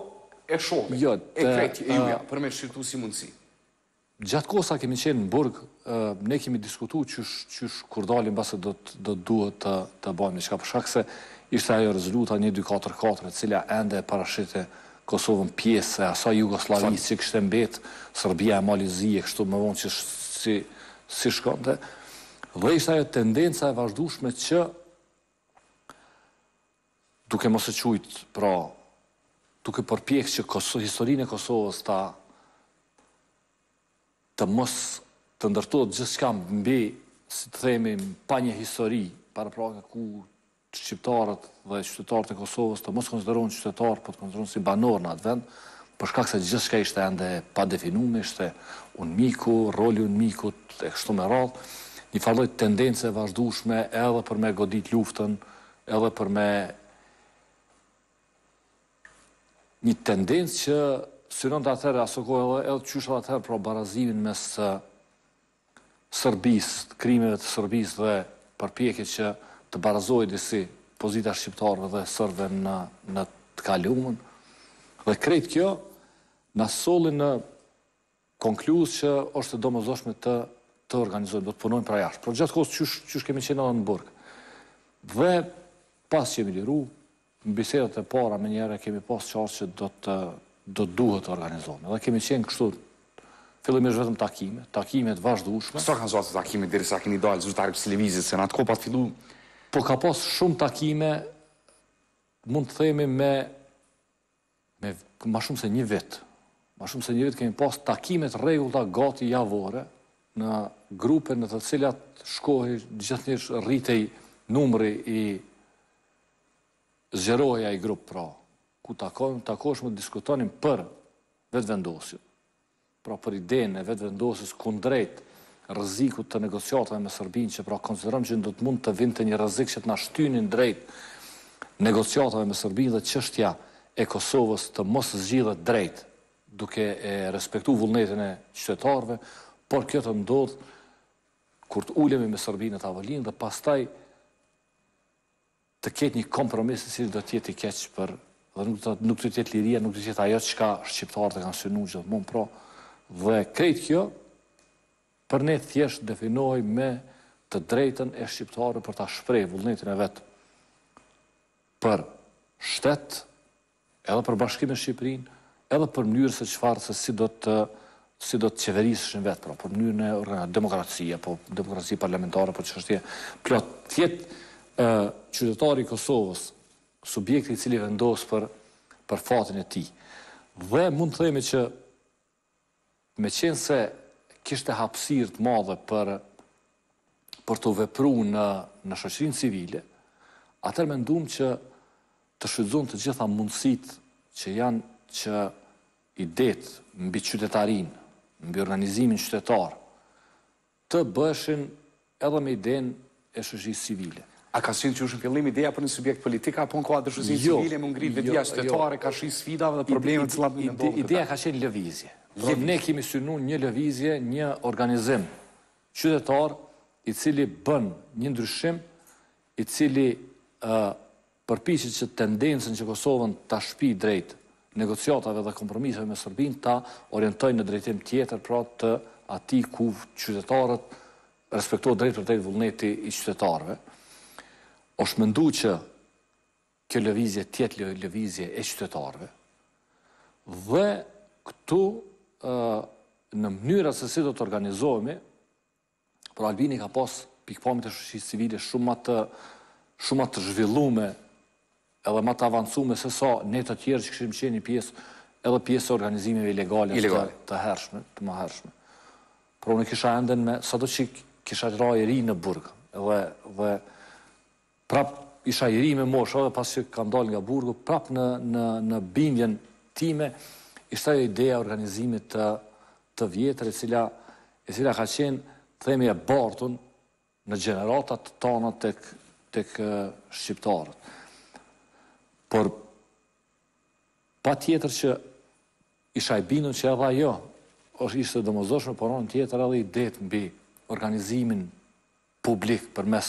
e shohme, jo, e krejtë e juja, për me shqytu si mundësit? gjatë kosa kemi qenë në burg, ne kemi diskutu që qysh kur dalim basë do të do duhet të, të bëjmë një qka përshak se ishte ajo rezoluta 1244, e cila ende e parashite Kosovën pjesë e asa Jugoslavijës që kështë mbetë, Sërbija e Malizije, kështu më vonë që si, si shkonte, dhe ishte ajo tendenca e vazhdushme që duke mos e qujtë, pra, duke përpjekë që historinë e Kosovës ta, të mos të ndërtojtë gjithë kam mbi, si të themi, pa një histori, para praka ku shqiptarët dhe qytetarët e Kosovës të mos konsiderohen qytetarë, po të konsideron si banor në atë vend, përshka se gjithë ka ishte ende pa definume, ishte unë miku, roli unë miku, e kështu me radhë, një falloj tendence vazhdushme edhe për me godit luftën, edhe për me një tendencë që synon të atërë, aso ko edhe edhe qysha të atërë pro barazimin mes Sërbis, krimeve të Sërbis dhe përpjekit që të barazoj disi pozita shqiptarëve dhe Sërve në, në të kaliumën. Dhe krejt kjo, në soli në konkluz që është të domëzoshme të, të organizojnë, do të punojnë pra jashtë. Por gjatë kohës qysh, qysh kemi qenë në burg. Dhe pas që jemi liru, në bisedat e para me njëre kemi pas qarë që do të do të duhet të organizohme. Dhe kemi qenë kështu, fillëm e vetëm takime, takime të vazhdushme. Kësa kanë zhatë të takime, dhe rësa keni dalë, zhëtari për televizit, se në atë ko pa të fillu? Po ka pas shumë takime, mund të themi me, me ma shumë se një vetë. Ma shumë se një vetë kemi pas takime të regullëta gati javore, në grupe në të cilat shkohi gjithë njërë rritej numri i zgjeroja i grupë pra ku takojmë, takojmë të diskutonim për vetë pra për idejnë e vetë vendosis kundrejt rëziku të negociatëve me Sërbinë, që pra konsiderëm që në do të mund të vind të një rëzik që të nga shtynin drejt negociatëve me Sërbinë dhe qështja e Kosovës të mos zgjidhe drejt duke e respektu vullnetin e qëtëtarve, por kjo të ndodhë kur të ulemi me Sërbinë të avëllinë dhe pastaj të ketë një kompromisë si do tjeti keqë për dhe po nuk të nuk të jetë liria, nuk të jetë ajo që ka shqiptarët e kanë synu gjithmonë, pra, dhe krejt kjo, për ne thjesht definoj me të drejten e shqiptarët për ta shprej vullnetin e vetë për shtetë, edhe për bashkim e Shqiprin, edhe për mënyrë se qëfarë se si do të si do të vetë, për mënyrë në demokracia, po demokracia parlamentare, po që është tjetë, tjetë qytetari Kosovës, subjekti i cili vendos për për fatin e tij. Dhe mund të themi që me qenë se kishte hapësirë të madhe për për të vepru në, në shoqërinë civile, atër me ndumë që të shfrytëzon të gjitha mundësit që janë që i detë mbi qytetarin, mbi organizimin qytetar, të bëshin edhe me i e shëqërinë civile. A ka sinë që është në fillim ideja për një subjekt politika, apo në koha dëshësin jo. civile, më ngritë vetja jo, shtetare, jo. ka shi sfidave dhe problemet të labë në ndohë? Ideja ka shenë lëvizje. Ne kemi synu një lëvizje, një organizim qytetar, i cili bën një ndryshim, i cili përpishit që tendensën që Kosovën të shpi drejt negociatave dhe kompromisave me Sërbin, ta orientojnë në drejtim tjetër, pra të ati ku qytetarët respektohet drejt për drejt vullneti i qytetarëve është ndu që kjo lëvizje tjetë lëvizje e qytetarve, dhe këtu në mënyra se si do të organizohemi, por Albini ka pas pikpamit e shushisë civile shumë atë zhvillume edhe ma të avancume se sa ne të tjerë që këshim qeni pjesë edhe pjesë organizimeve ilegale të hershme, të ma hershme. Pro në kisha enden me, sa do që kisha të rajë ri në burgë, edhe prap isha i ri me mosha, dhe pas që ka dal nga burgu, prap në bindjen time, ishta jo ideja organizimit të vjetër, e cila ka qenë themi e bartun në generatat të tona të kë shqiptarët. Por, pa tjetër që isha i bindun që edha jo, është ishte dëmëzoshme, por onë tjetër edhe i detë mbi organizimin publik për mes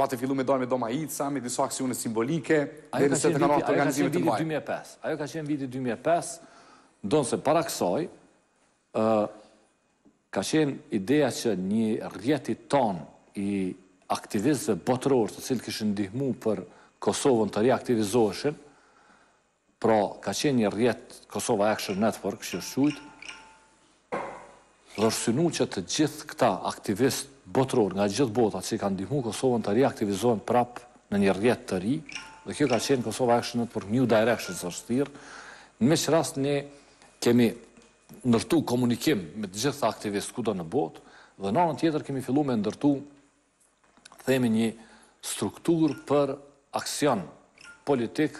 po të fillu me dojnë me doma itësa, me disa aksionës simbolike, dhe nëse të nërojnë të organizimit të mbaj. Ajo ka qenë viti 2005, ndonë se para kësoj, ka qenë ideja që një rjeti ton i aktivistëve botërorës të cilë këshë ndihmu për Kosovën të reaktivizoshin, pra ka qenë një rjetë Kosova Action Network, që është qujtë, rërsynu që të gjithë këta aktivist botëror nga gjithë botat që i kanë dimu Kosovën të reaktivizohen prap në një rjetë të ri, dhe kjo ka qenë Kosovë Action për New Direction së shtirë, në me që rast ne kemi nërtu komunikim me gjithë aktivistë kuda në botë, dhe në anë tjetër kemi fillu me nërtu, themi një strukturë për aksion politik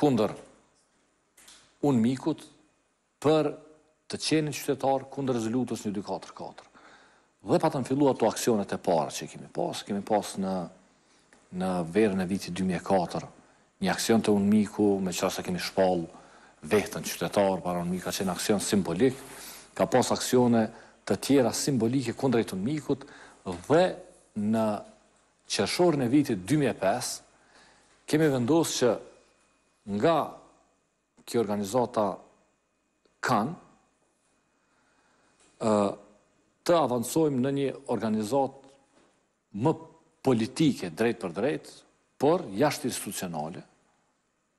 kunder unë mikut për të qenit qytetar kunder rezolutës një 244 dhe në fillu ato aksionet e para që kemi pas, kemi pas në, në verën e viti 2004, një aksion të unë miku, me qërëse kemi shpallë vehtën qytetarë para unë miku, ka qenë aksion simbolik, ka pas aksione të tjera simbolike kundrejt unë mikut, dhe në qërëshorën e viti 2005, kemi vendosë që nga kjo organizata kanë, të avancojmë në një organizat më politike drejt për drejt, por jashtë institucionale,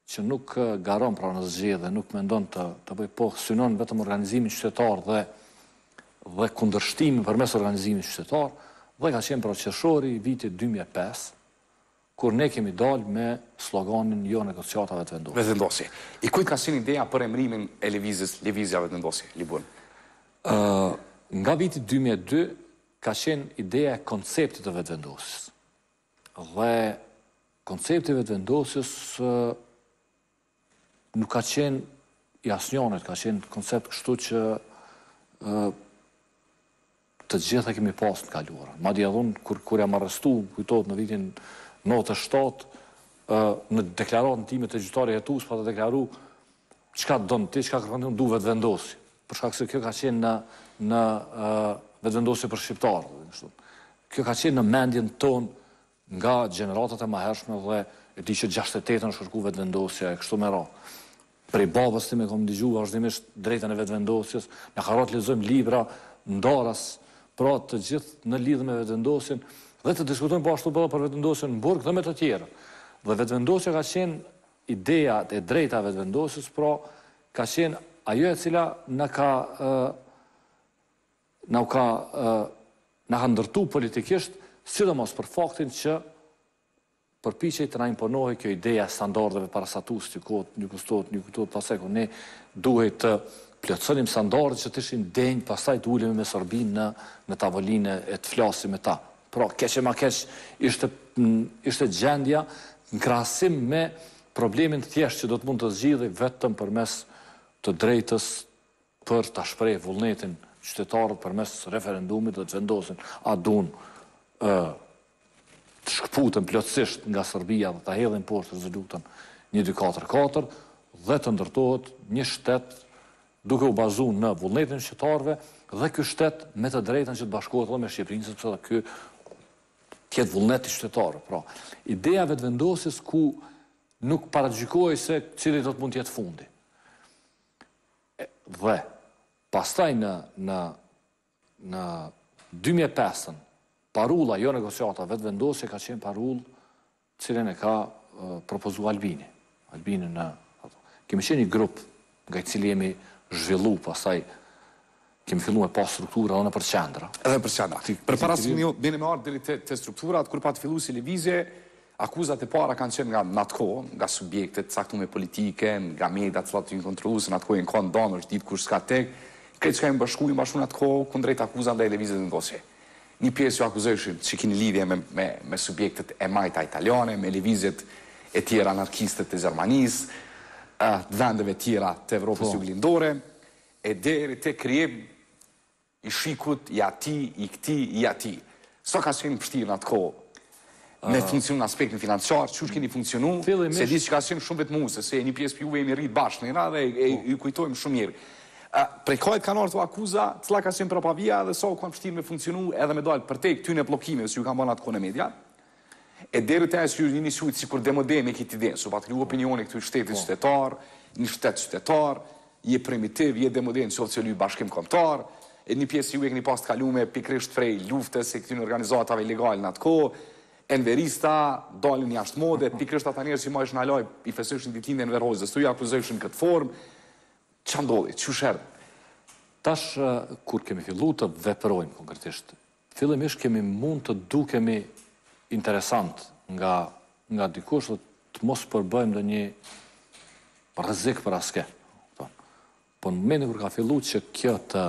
që nuk eh, garon pra në zgjë dhe nuk mendon të, të bëj po, synon vetëm organizimin qytetar dhe, dhe kundërshtimin për mes organizimin qytetar, dhe ka qenë proqeshori vitit 2005, kur ne kemi dalë me sloganin jo negociatave të vendosje. Me I kujt ka qenë ideja për emrimin e levizis, levizjave të vendosje, Libun? nga viti 2002 ka qenë ideja e konceptit të vetëvendosis. Dhe konceptit të vetëvendosis nuk ka qenë i asnjonet, ka qenë koncept kështu që të gjitha kemi pas në kaluara. Ma di edhun, kur jam arrestu, kujtot në vitin 97, në deklarat në e të e jetus, pa të deklaru, qka të dëndë ti, qka kërëndi unë duve për shkak se kjo ka qenë në, në për shqiptarë. Kjo ka qenë në mendjen tonë nga generatat e maherëshme dhe e di që 68 në shkërku vedvendosje e kështu me ra. Prej babës të me kom është vazhdimisht drejta e vedvendosjes, në karat lezojmë libra, ndaras, pra të gjithë në lidhë me vedvendosjen dhe të diskutojmë po ashtu bëllë për vedvendosjen në burg dhe me të tjera. Dhe vedvendosje ka qenë ideja e drejta vedvendosjes, pra ka qenë ajo e cila në ka në ka në ka ndërtu politikisht sidomos për faktin që i të na imponohi kjo ideja standardeve parasatus të kod, një kustot, një kustot, paseko, ne duhet të plëtsonim standardet që të ishin denjë, pasaj të ullim me sorbin në, në tavoline e të flasim e ta. Pra, keqe ma keq, ishte, ishte gjendja në krasim me problemin të thjesht që do të mund të zgjidhe vetëm për mes të drejtës për të shprej vullnetin qytetarët për mes referendumit dhe të vendosin a dun të shkëputën plëtsisht nga Sërbia dhe të hedhin poshtë të zëllutën një dhe të ndërtohet një shtetë duke u bazu në vullnetin qytetarëve dhe kjo shtetë me të drejtën që të bashkohet dhe me Shqipërinës përse dhe kjo kjetë vullnetin qytetarëve. Pra, ideja vetë vendosis ku nuk paradjikohi se qëri do të mund tjetë fundi dhe pastaj në në në 2005-ën parulla jo negociata vetë vendosje ka qenë parull cilën e ka uh, propozu Albini. Albini në... Ato. Kemi qenë një grup nga i cili jemi zhvillu pasaj kemi fillu me pas struktura dhe në për qendra. Edhe për Për para së një bine me ardhë dhe te, te strukturat, kur pa të fillu si levizje, Akuzat e para kanë qenë nga në atë kohë, nga subjektet caktume politike, nga medat të latë të një kontrusë, në atë kohë e në kohë donë, është ditë kërë s'ka tek, këtë që ka e më bashku, i më bashku në atë kohë, këndrejt akuzat dhe e në dosje. Një pjesë ju akuzëshin që kini lidhje me subjektet e majta italiane, me levizit e tjera anarkistët e Zermanis, dëndëve tjera të Evropës po. juglindore, glindore, e deri të kriem i shikut, i ati, i këti, i ati. Sa ka qenë pështirë në atë kohë, me ah. funksion në aspektin financiar, që është keni funksionu, se di që ka shenë shumë vetë muë, se se një pjesë për juve jemi mi rritë bashkë në i dhe po. ju kujtojmë shumë njërë. Prej kajt ka nërë të akuza, cëla ka shenë propavija dhe sa u kam shtirë me funksionu edhe me dalë për te këty në blokime, se ju kam banat kone media, e deri të e së ju një një sujtë si kur demode me këti denë, su pat një opinioni këtu i shtetit po. qytetar, një shtetë qytetar, je primitiv, je demode në sovë cëllu i bashkim komtar, një pjesë ju e këni pas të kalume pikrisht frej luftës e këtynë organizatave ilegal në atë kohë, Enverista, dalin një ashtë modet, ti kërështë ata njerë që ma ishë në aloj, i fesëshën të tindë Enverozës, të i akuzëshën këtë formë, që ndodhi, që shërë? Tash, kur kemi fillu të veprojmë, konkretisht, fillim ishë kemi mund të dukemi interesant nga nga dikush dhe të mos përbëjmë dhe një rëzik për aske. Po në meni kur ka fillu që kjo të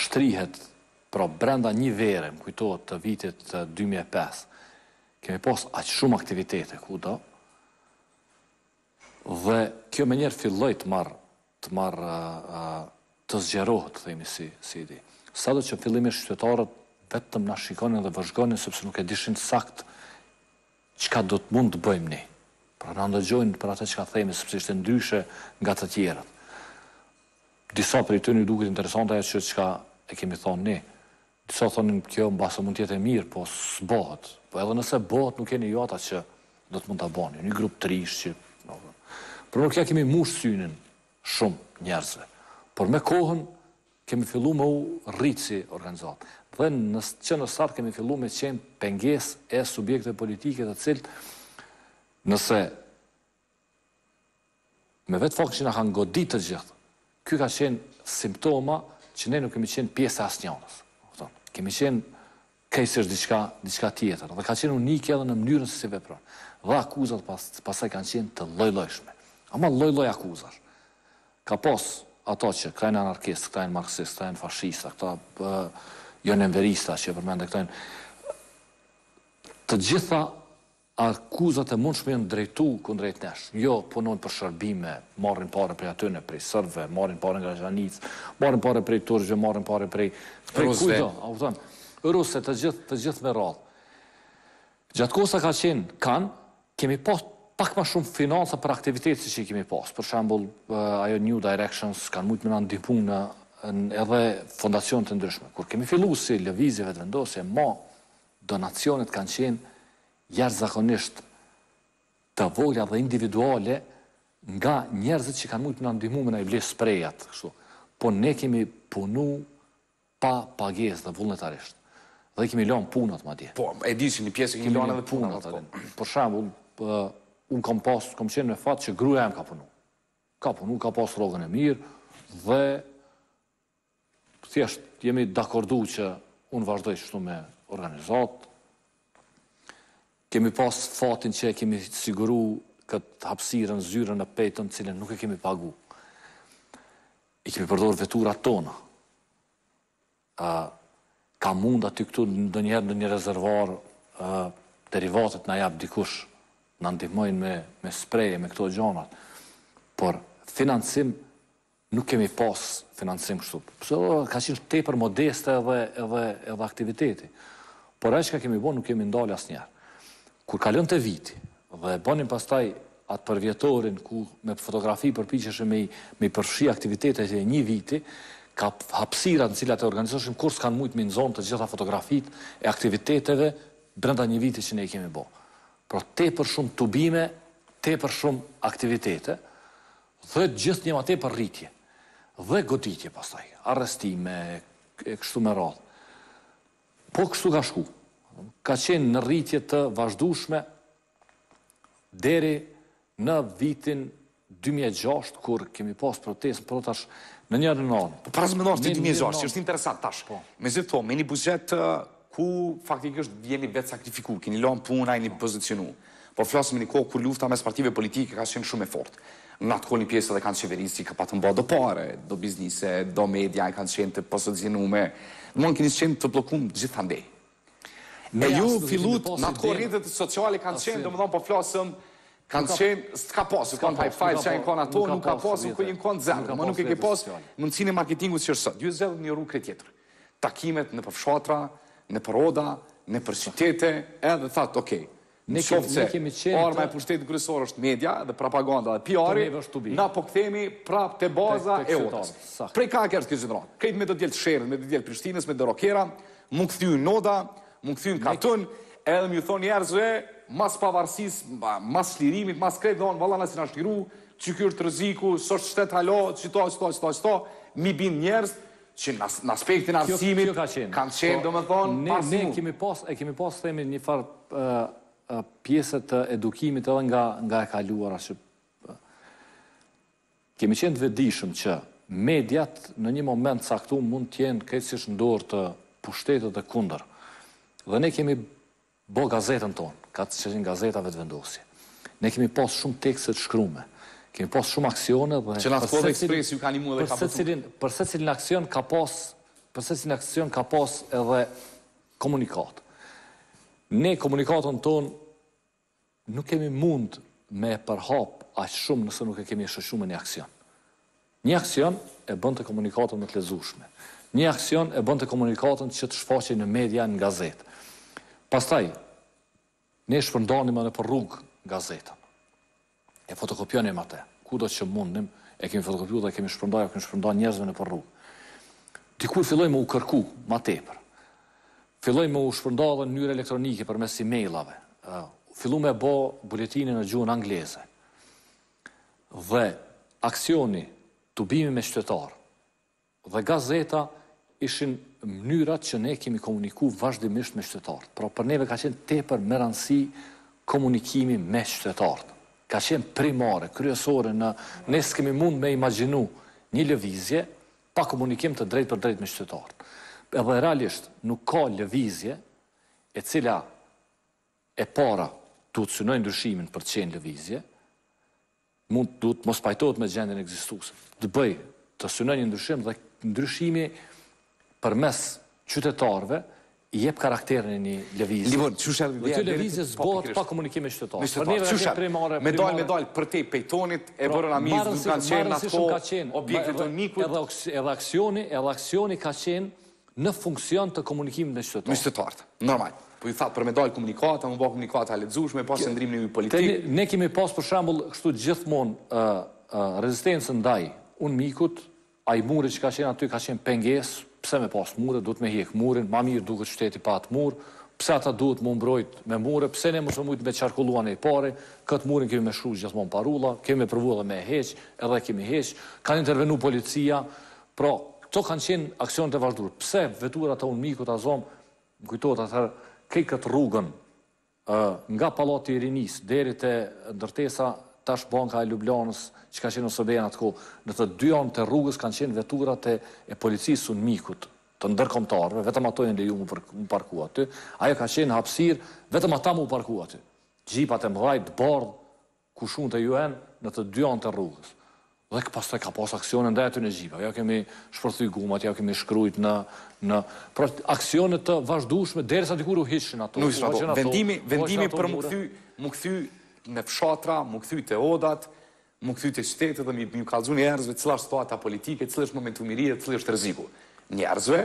shtrihet pra brenda një vere, më kujtohet të vitit 2005, kemi pas aqë shumë aktivitete ku do, dhe kjo me njerë filloj të marrë të, mar, të zgjerohet, të themi si, si di. Sa do që fillimi shqytetarët vetëm na shikonin dhe vëzhgonin, sepse nuk e dishin sakt qka do të mund të bëjmë një, Pra në ndëgjojnë për atë që ka themi, sepse ishte ndryshe nga të tjerët. Disa për i të një duket interesanta e që qka e kemi thonë një, Qëso thonim kjo në basë mund tjetë e mirë, po së bëhët. Po edhe nëse bëhet nuk e një jata që do të mund të bëni. Një grupë të rishë që... Por nuk ja kemi mushë synin shumë njerëzve. Por me kohën kemi fillu me u rritë si organizatë. Dhe në që në sartë kemi fillu me qenë penges e subjekte politike të cilë nëse me vetë fakë që nga kanë godit të gjithë, kjo ka qenë simptoma që ne nuk kemi qenë pjesë asë njënës kemi qenë kejsër diçka tjetër, dhe ka qenë unik edhe në mënyrën se si vepronë, dhe akuzat pasaj kanë qenë të lojlojshme, ama lojloj akuzar, ka pos ato që krajnë anarkistë, krajnë marxistë, krajnë fashista, këta në jo emverista që përmende të gjitha akuzat e mund shme në drejtu këndrejt nesh. Jo, punojnë për shërbime, marrin pare prej atyne, prej sërve, marrin pare nga gjanic, marrin pare prej turgjë, marrin pare prej... Prej kujdo, a u të gjithë të gjithë me radhë. Gjatë kosa ka qenë kanë, kemi pas pak ma shumë finansa për aktivitetës që kemi pas. Për shambull, ajo New Directions kanë mujtë me në ndipun në edhe fondacion të ndryshme. Kur kemi fillu si lëvizjeve të vendosje, ma donacionet kanë qenë jarë zakonisht të volja dhe individuale nga njerëzit që kanë mund të në ndihmu me në i blisht sprejat. Po ne kemi punu pa pages dhe vullnetarisht. Dhe kemi lanë punat, ma dje. Po, e di një pjesë kemi lanë edhe punat. Por po. shambu, unë kam pas, kam qenë në fatë që gruja em ka punu. Ka punu, ka pas rogën e mirë, dhe thjeshtë jemi dakordu që unë vazhdoj qështu me organizatë, Kemi pas fatin që e kemi siguru këtë hapsirën, zyrën e petën cilën nuk e kemi pagu. I kemi përdojrë vetura tona. Ka mund aty këtu në njerë në një rezervar derivatet në jabë dikush në ndihmojnë me, me spreje, me këto gjonat, por financim, nuk kemi pas financim kështu. Përso, ka qënë tepër modeste edhe, edhe, edhe aktiviteti, por e që ka kemi bo, nuk kemi ndalë asë njerë kur kalon të viti dhe bonin pastaj atë përvjetorin ku me fotografi përpiqeshe me, me përfshi aktivitetet e një viti, ka hapsira në cilat e organizoshim kur s'kan mujtë me nëzonë të gjitha fotografit e aktiviteteve brenda një viti që ne i kemi bo. Pro te për shumë të bime, te për shumë aktivitete, dhe gjithë një mate për rritje, dhe goditje pastaj, arrestime, kështu me radhë. Po kështu ka shku, ka qenë në rritje të vazhdushme deri në vitin 2006, kur kemi pas protest, për tash, në njërë në nërën. Për prasë më nërën të 2006, që është interesant tash, po. me zëtë thomë, me një buzjet uh, ku faktik është vjeni vetë sakrifiku, keni lonë puna, e një po. pozicionu. Po, flasë me një kohë kur lufta mes partive politike ka qenë shumë e fortë. Në atë kohë një pjesë dhe kanë qeverisë që ka patë mba do pare, do biznise, do media, kanë qenë të posëtëzinume. Në mund kënë qenë të blokumë gjithë të ndejë. Me ju fillut... Në atë kohë rritët sociali kanë qenë, dhe më dhonë po flasëm, kanë qenë, së ka posë, kanë high five që janë konë ato, nuk ka posë, nuk e në konë zemë, më nuk e ke posë mundësin e marketingu që është sot. Ju zedhë një rrugë krej tjetër. Takimet në përfshatra, në përoda, në përqytete, edhe thatë, okej, në qofë që arma e pushtetit kërësor është media dhe propaganda dhe PR-i, na po këthemi prapë të baza e otës. Prej ka kërës kërës gjithë nëronë? Krejt me do djelë të Sherën, me do djelë Prishtines, me do Rokera, më këthyjë Noda, më këthim katun, edhe më ju thonë njerëzve, mas pavarësis, mas shlirimit, mas krejt, dhe onë, valla në si në shliru, që kërë të rëziku, së është shtetë halo, qëto, qëto, qëto, qëto, mi bin njerëz, që në aspektin arsimit, kanë qenë, po, do më thonë, Ne kemi Ne e kemi pas, themi, një farë pjesët të edukimit edhe nga e kaluara, që kemi qenë të vedishëm që medjat në një moment saktum mund tjenë kësish ndorë të pushtetet e kunder. Dhe ne kemi bo gazetën tonë, ka të qëshin gazetave të vendosje. Ne kemi posë shumë të shkrume, kemi posë shumë aksione dhe përse cilin aksion ka posë, përse cilin aksion ka posë edhe komunikatë. Ne komunikatën tonë nuk kemi mund me përhap aqë shumë nëse nuk e kemi shë shumë një aksion. Një aksion e bënd të komunikatën më të lezushme. Një aksion e bënd të komunikatën që të shfaqe në media në gazetë. Pastaj, ne shpërndonim anë për rrugë gazetën, e fotokopionim atë, ku do që mundim, e kemi fotokopiu dhe kemi shpërndonim, kemi shpërndonim njerëzve në për rrugë. Dikur filloj me u kërku, ma tepër, filloj me u shpërndonim dhe njërë elektronike për mes e-mailave, fillu me bo buletinin në gjuhën angleze, dhe aksioni të bimi me shtetarë, dhe gazeta ishin mënyrat që ne kemi komuniku vazhdimisht me qytetarët. Pra për neve ka qenë tepër me rëndësi komunikimi me qytetarët. Ka qenë primare, kryesore në ne kemi mund me imaginu një lëvizje pa komunikim të drejt për drejt me qytetarët. Edhe realisht nuk ka lëvizje e cila e para të të në ndryshimin për të qenë lëvizje, mund të mos pajtojt me gjendin e gzistusë, të bëj të synoj një ndryshim dhe ndryshimi për mes qytetarve, jep karakterin e një levizë. Livon, që shërë dhe një levizë zbohët pa komunikime qytetarë. Për një vërë një primare... Me dojnë, me dojnë, për te i pejtonit, e pra, vërë në amizë, nuk kanë qenë në ato objektet të mikut... Edhe aksioni, edhe aksioni ka qenë në funksion të komunikim me qytetarë. Në qytetarë, normal. Po i tha, për me dojnë komunikata, më bëhë komunikata a me pasë ndrimë një politikë. Ne kemi pasë, për shambull, kështu gjithmonë, rezistencë ndaj, unë mikut, a i mure që ka qenë aty, ka qenë pengesë, pëse me pas mure, duhet me hjek murin, ma mirë duhet qëteti pa atë murë, pëse ata duhet më mbrojt me mure, pëse ne më të mujtë me qarkulluan e i pare, këtë murin kemi me shru gjithmon parula, kemi me përvu edhe me heq, edhe kemi heq, kanë intervenu policia, pra, të kanë qenë aksion të vazhdur, pëse vetura të unë miku të azom, më kujtojt atër, kej këtë rrugën nga palati i rinis, deri të ndërtesa tash banka e Ljubljanës, që ka qenë në Sobejnë atë ko, në të dy anë të rrugës kanë qenë veturat e policisë unë mikut, të ndërkomtarve, vetëm ato e në leju më parku atë, ajo ka qenë hapsirë, vetëm ata më parku atë, gjipat e të bardë, ku shumë të juhen, në të dy anë të rrugës. Dhe këpas të ka pas aksionën dhe e të në gjipa, ja kemi shpërthy gumat, ja kemi shkrujt në... Pra aksionët të vazhdushme, dherës dikur u hishin ato. Nuk vendimi për më këthy në fshatra, më këthy të odat, më këthy të qytetet dhe më kalzu njerëzve cëla është situata politike, cëla është momentu mirie, cëla është rëziku. Njerëzve,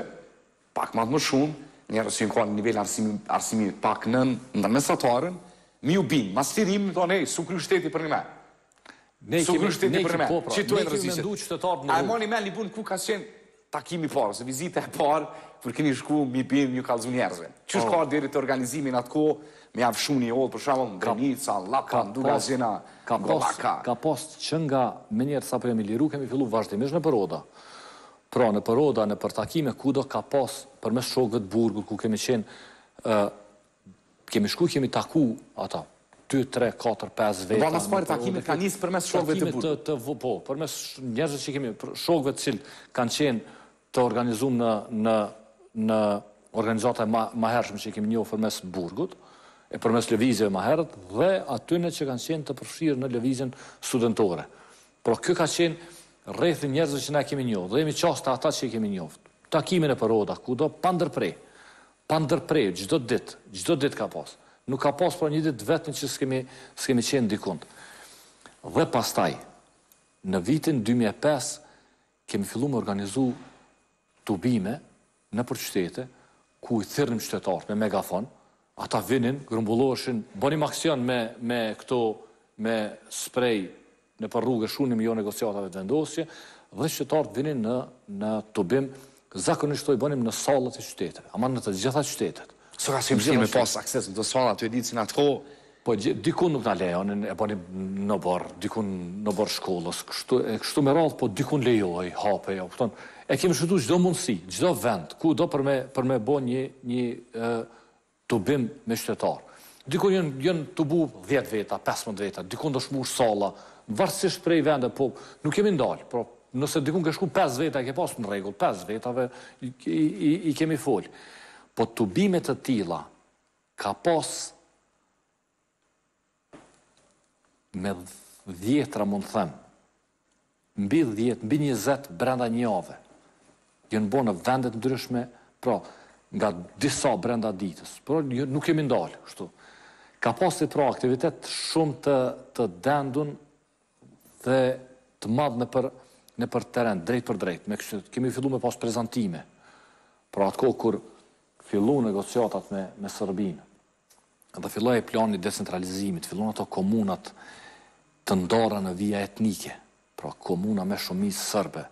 pak matë më shumë, njerëzve që në kohë në nivel arsimi pak nën, në mesatarën, mi u binë, mas të rrimë, do ne, su kry shteti për një me. Su kry shteti për Që tu e në Ne kemi mëndu qëtëtar në rrë. A e moni me një punë ku ka qenë takimi parë, se vizite e parë, për këni shku, mi binë, mi u kalzu njerëzve. Që shkarë po. dheri të organizimin atë kohë, me avshun i odhë, për shumë, në Grenica, në Lapa, në Ka post që nga me njerë të sapër e kemi fillu vazhdimisht në përroda. Pra, në përroda, në përtakime, ku do ka post për mes shogët burgur, ku kemi qenë, kemi shku, kemi taku ata. 2, 3, 4, 5 vetë... Pra në spari takimit ka njësë përmes shokëve të burgur. Takimit të vëpo, përmes njëzët që kemi, shokëve të cilë kanë qenë të organizumë në organizatët ma herëshme që kemi njohë përmes burgut, e përmes levizive ma herët, dhe atyne që kanë qenë të përshirë në levizin studentore. Pro kjo ka qenë rrethin njerëzë që ne kemi njohë, dhe jemi qasta ata që kemi njohë, takimin e për kudo, ku do pandërprej, pandërprej, gjdo dit, gjdo dit ka pas, nuk ka pas për një dit vetën që s'kemi qenë dikund. Dhe pastaj, në vitin 2005, kemi fillu më organizu të bime në përqytete, ku i thyrnim qytetarët me megafonë, ata vinin, grumbulloheshin, bënim aksion me, me këto, me sprej në për rrugë, shunim jo negociatave të vendosje, dhe qëtartë vinin në, në tubim, zakonisht bënim në salët e qytetet, ama në të gjitha qytetet. Së ka si pështimi pas akses në të salat, të edici në atëko? Po, dikun nuk në lejon, e bënim në borë, dikun në borë shkollës, kështu, e kështu me radhë, po dikun lejoj, hape, këton, e kemi shëtu gjdo mundësi, gjdo vend, ku do për me, për me bo një, një, të bim me shtetarë. Dikon jenë të bu 10 veta, 15 veta, dikon të shmur sala, vërësisht prej vende, po nuk kemi ndalë, po nëse dikon në shku 5 veta, ke pasë në regullë, 5 vetave i kemi folë. Po të bimet të tila, ka pasë me djetra mund them, mbi djetë, mbi njëzet brenda njave, jenë bo në vendet ndryshme, pra, nga disa brenda ditës, për nuk jemi ndalë, shtu. Ka të pra aktivitet shumë të, të dendun dhe të madhë në për, në për teren, drejt për drejt. Me kështë, kemi fillu me pas prezentime, pra atë kohë kur fillu negociatat me, me Sërbinë, dhe fillu e plani decentralizimit, fillu në ato komunat të ndara në vija etnike, pra komuna me shumisë sërbe,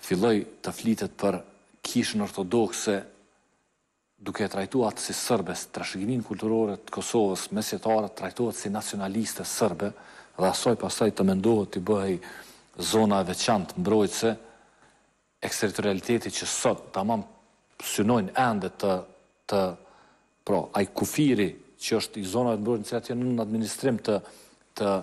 filloj të flitet për kishën ortodokse duke trajtuat si sërbes, të trashëgimin kulturore të Kosovës, mesjetarët trajtuat si nacionaliste sërbe, dhe asoj pasaj të mendohet të bëhej zona e veçantë mbrojtëse, eksteritorialiteti që sot të amam synojnë ende të, të, pro, aj kufiri që është i zona e mbrojtë në në administrim të, të,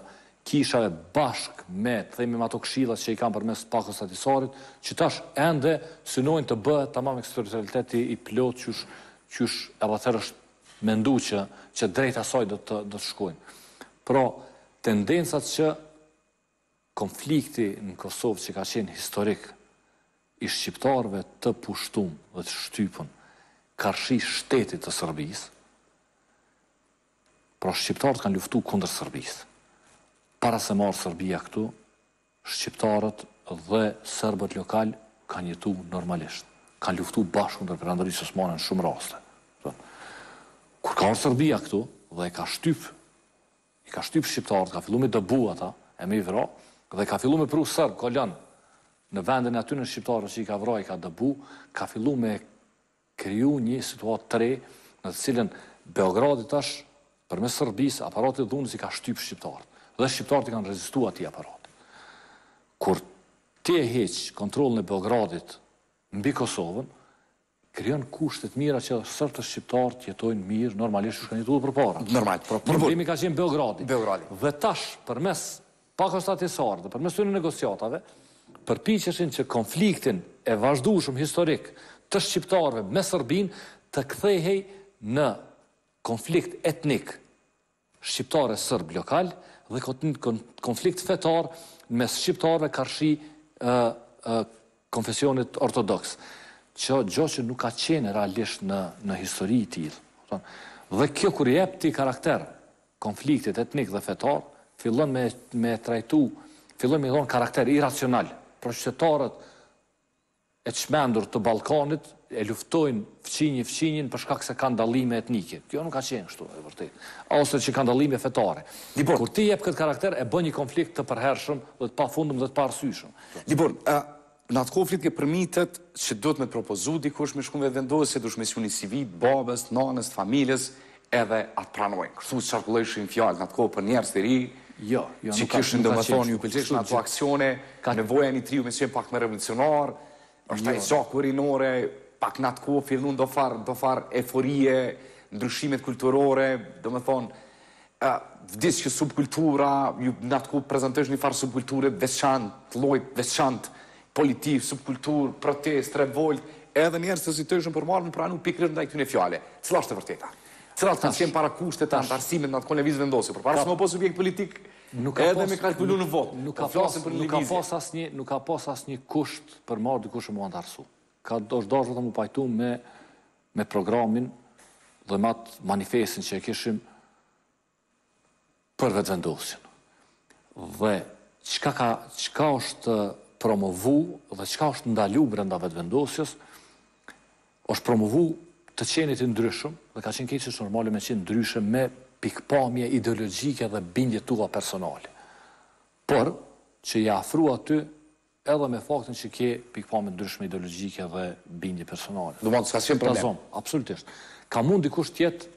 kishave bashk me të themi me ato kshilat që i kam për mes pakës atisorit, që tash ende synojnë të bëhe të mamë i plot që është e batër është me ndu që që drejta saj do të shkojnë. Pra tendencat që konflikti në Kosovë që ka qenë historik i shqiptarve të pushtum dhe të shtypun ka shtetit të Sërbis, pro shqiptarët kanë luftu kundër Serbisë para se marë Serbia këtu, shqiptarët dhe serbët lokal kanë jetu normalisht. Kanë luftu bashkë në përëndërisë osmanë në shumë raste. Kur ka në Serbia këtu dhe ka shtyp, i ka shtyp shqiptarët, ka fillu me dëbu ata, e me i vëra, dhe ka fillu me pru sërbë, lënë në vendin e aty në shqiptarët që i ka vëra, i ka dëbu, ka fillu me kriju një situatë tre, në të cilën Beogradit tash, për me Serbis, aparatit dhunës i ka shtyp shqiptarët dhe shqiptarët i kanë rezistua t'i aparat. Kur ti e heqë kontrolën e Beogradit mbi Kosovën, kryon kushtet mira që të shqiptarët jetojnë mirë, normalisht shkën jetu dhe për para. Normal. Por problemi ka qenë Beogradit. Beogradit. Dhe tash, për mes pakostatisarë dhe për mes në negociatave, përpiqeshin që konfliktin e vazhdushum historik të shqiptarëve me Sërbin të kthehej në konflikt etnik shqiptare sërb lokal, dhe konflikt fetar me shqiptarve kërshi konfesionit ortodox. Që gjo që nuk ka qenë realisht në histori i tijë. Dhe kjo kër i ti karakter, konfliktit etnik dhe fetar, fillon me trajtu, fillon me dhonë karakter irracional. Proqëtetarët e qmendur të Balkanit, e luftojnë fëqinjë, fëqinjë për shkak se kanë dalime etnike. Kjo nuk ka qenë shtu, e vërtit. Ose që kanë dalime fetare. Kur ti jep këtë karakter, e bën një konflikt të përhershëm dhe të pa fundëm dhe të rësyshëm. Dibor, në atë konflikt ke përmitet që do të me propozu dikush me shkumve vendohës, se do shme shkumve vit, babës, nanës, familjes, edhe atë pranojnë. Kështu së qarkullëshin fjallë në atë kohë për njerës të ri, Jo, jo, që kishën aksione, revolucionar, është taj jo. gjakë pak në atë kohë fillun do farë far eforie, ndryshimet kulturore, do me thonë, vdis që subkultura, ju në atë kohë prezentesh një farë subkulture veçant, lojt, veçant, politiv, subkultur, protest, revolt, edhe njerës të situation për marë pra pranu pikrës në dajtë një fjale. Cëla është të vërteta? Cëla të të nëshem para kushtet të antarësimet në atë kohë levizë vendosi? Për para së më posë subjekt politik, edhe me kalkulu në votë. nuk, ka pos, asnjë, nuk ka asnjë kusht për marë dikush më antarësu ka dorëdorë të më pajtu me, me programin dhe matë manifestin që e kishim për vetë vendosin. Dhe qka, ka, qka është promovu dhe qka është ndalu brenda vetë vendosjes, është promovu të qenit i ndryshëm dhe ka qenë keqës normali me qenë ndryshëm me pikpamje ideologjike dhe bindje tua personali. Por, që i afrua të edhe me faktin që ke pikpamet ndryshme ideologjike dhe bindje personale. Dhe mundë, s'ka s'kem problem. Absolutisht. Ka mund dikush tjetë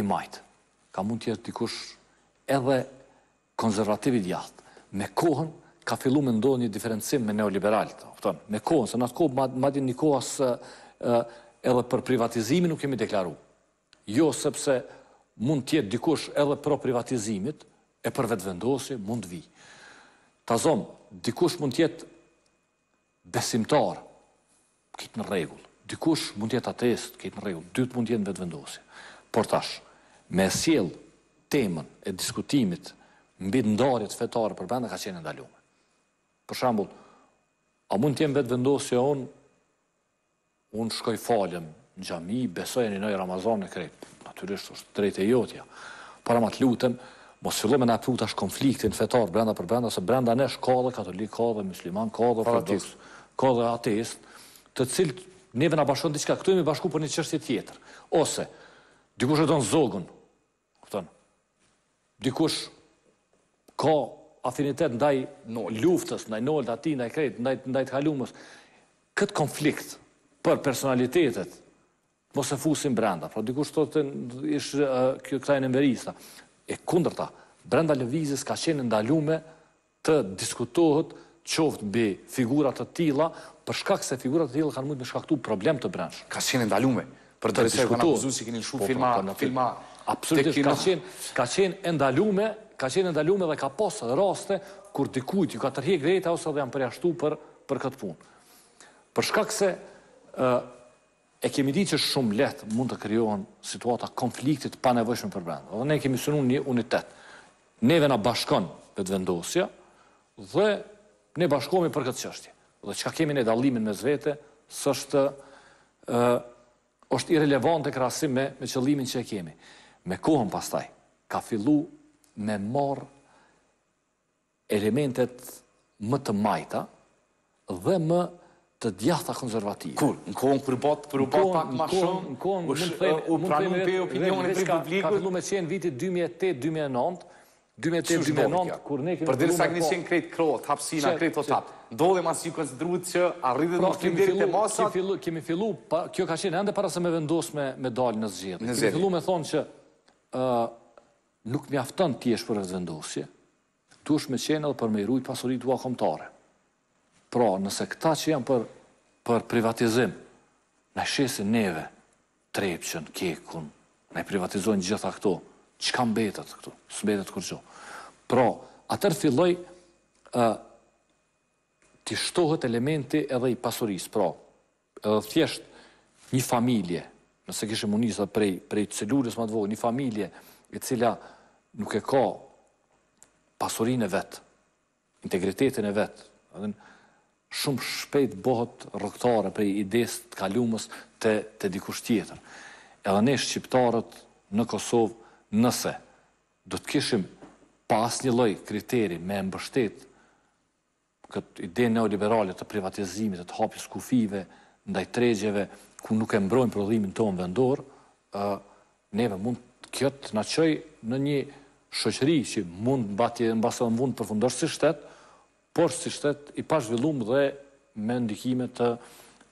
i majtë. Ka mund tjetë dikush edhe konservativit jatë. Me kohën ka fillu me ndonjë një diferencim me neoliberalit. Me kohën, se në atë kohë, madin një kohës edhe për privatizimin nuk kemi deklaru. Jo sepse mund tjetë dikush edhe pro privatizimit e për vetëvendosje mund vi. Ta zonë, dikush mund tjetë besimtar, këtë në regullë. Dikush mund tjetë atest, këtë në regullë. Dytë mund tjetë në vetë vendosje. Por tash, me siel temën e diskutimit mbi ndarjet fetare për bende ka qenë ndalume. Për shambull, a mund tjetë në vetë vendosje unë shkoj falem në gjami, besojnë i nëjë Ramazan në krejtë. Natyrisht, është drejt e jotja. Para ma të lutëm, mos fillojmë na thut tash konfliktin fetar brenda për brenda se brenda ne shkolla katolik ka dhe musliman ka dhe ortodoks ka dhe ateist të cilët neve na bashkon diçka këtu me bashku për një çështje tjetër ose dikush e don zogun kupton dikush ka afinitet ndaj luftës, ndaj nolët ati, ndaj kretë, ndaj, ndaj të halumës. Këtë konflikt për personalitetet, mos e fusim brenda, pra dikush të të ishë këtajnë në verisa, E kundërta, brenda lëvizis ka qenë ndalume të diskutohet qoftë bi figurat të tila, përshkak se figurat të tila kanë mund me shkaktu problem të brenshë. Ka qenë ndalume? Për të diskutohet? Për të Si kinin shumë filma, po, filma... Absolutisht, ka qenë ndalume, ka qenë ndalume dhe ka posë raste kur dikujt ju ka tërhjek grejta ose dhe janë përjashtu për këtë punë. Përshkak se E kemi di që shumë letë mund të kryohen situata konfliktit pa nevojshme për brendë. Dhe ne kemi sunu një unitet. Neve na bashkon për të vendosja dhe ne bashkomi për këtë qështje. Dhe qka kemi në dalimin me zvete, së është është irrelevant e krasim me qëllimin që e kemi. Me kohën pastaj, ka fillu me marë elementet më të majta dhe më të djatha konservative. Kur? Në kohën kërë botë për u botë pak ma shumë? Në kohën në U pranën për e opinionin për i publikët? Ka vëllu me qenë vitit 2008-2009, Për dirë sa këni qenë krejtë krojtë, hapsina, krejtë o tapë, dole ma si kësë që a në të ndirë të masat... Kemi fillu, kjo ka qenë, e para se me vendos me medalë në zgjithë. Kemi fillu me thonë që nuk mi aftën tjesh për e vendosje, tush me qenë edhe për me i rujtë pasurit u akomtare. Pra, nëse këta që janë për, për privatizim, në shesin neve, trepqen, kekun, në privatizojnë gjitha këto, që kam betet këtu, së betet kur që. Pra, atër filloj, uh, të shtohet elementi edhe i pasuris, pra, edhe thjesht një familje, nëse kishë munisat prej, prej celurës më të vojë, një familje e cila nuk e ka pasurin e vetë, integritetin e vetë, edhe në, shumë shpejt bëhet rëktare për i të kalumës të dikush tjetër. Edhe ne shqiptarët në Kosovë nëse do të kishim pas një loj kriteri me mbështet këtë ide neoliberale të privatizimit, të hapjës kufive, ndaj tregjeve, ku nuk e mbrojnë prodhimin tonë vendor, neve mund të kjëtë në qëj në një shëqëri që mund në basë dhe mund përfundër si shtetë, por si shtetë i pashvillum dhe me ndikime të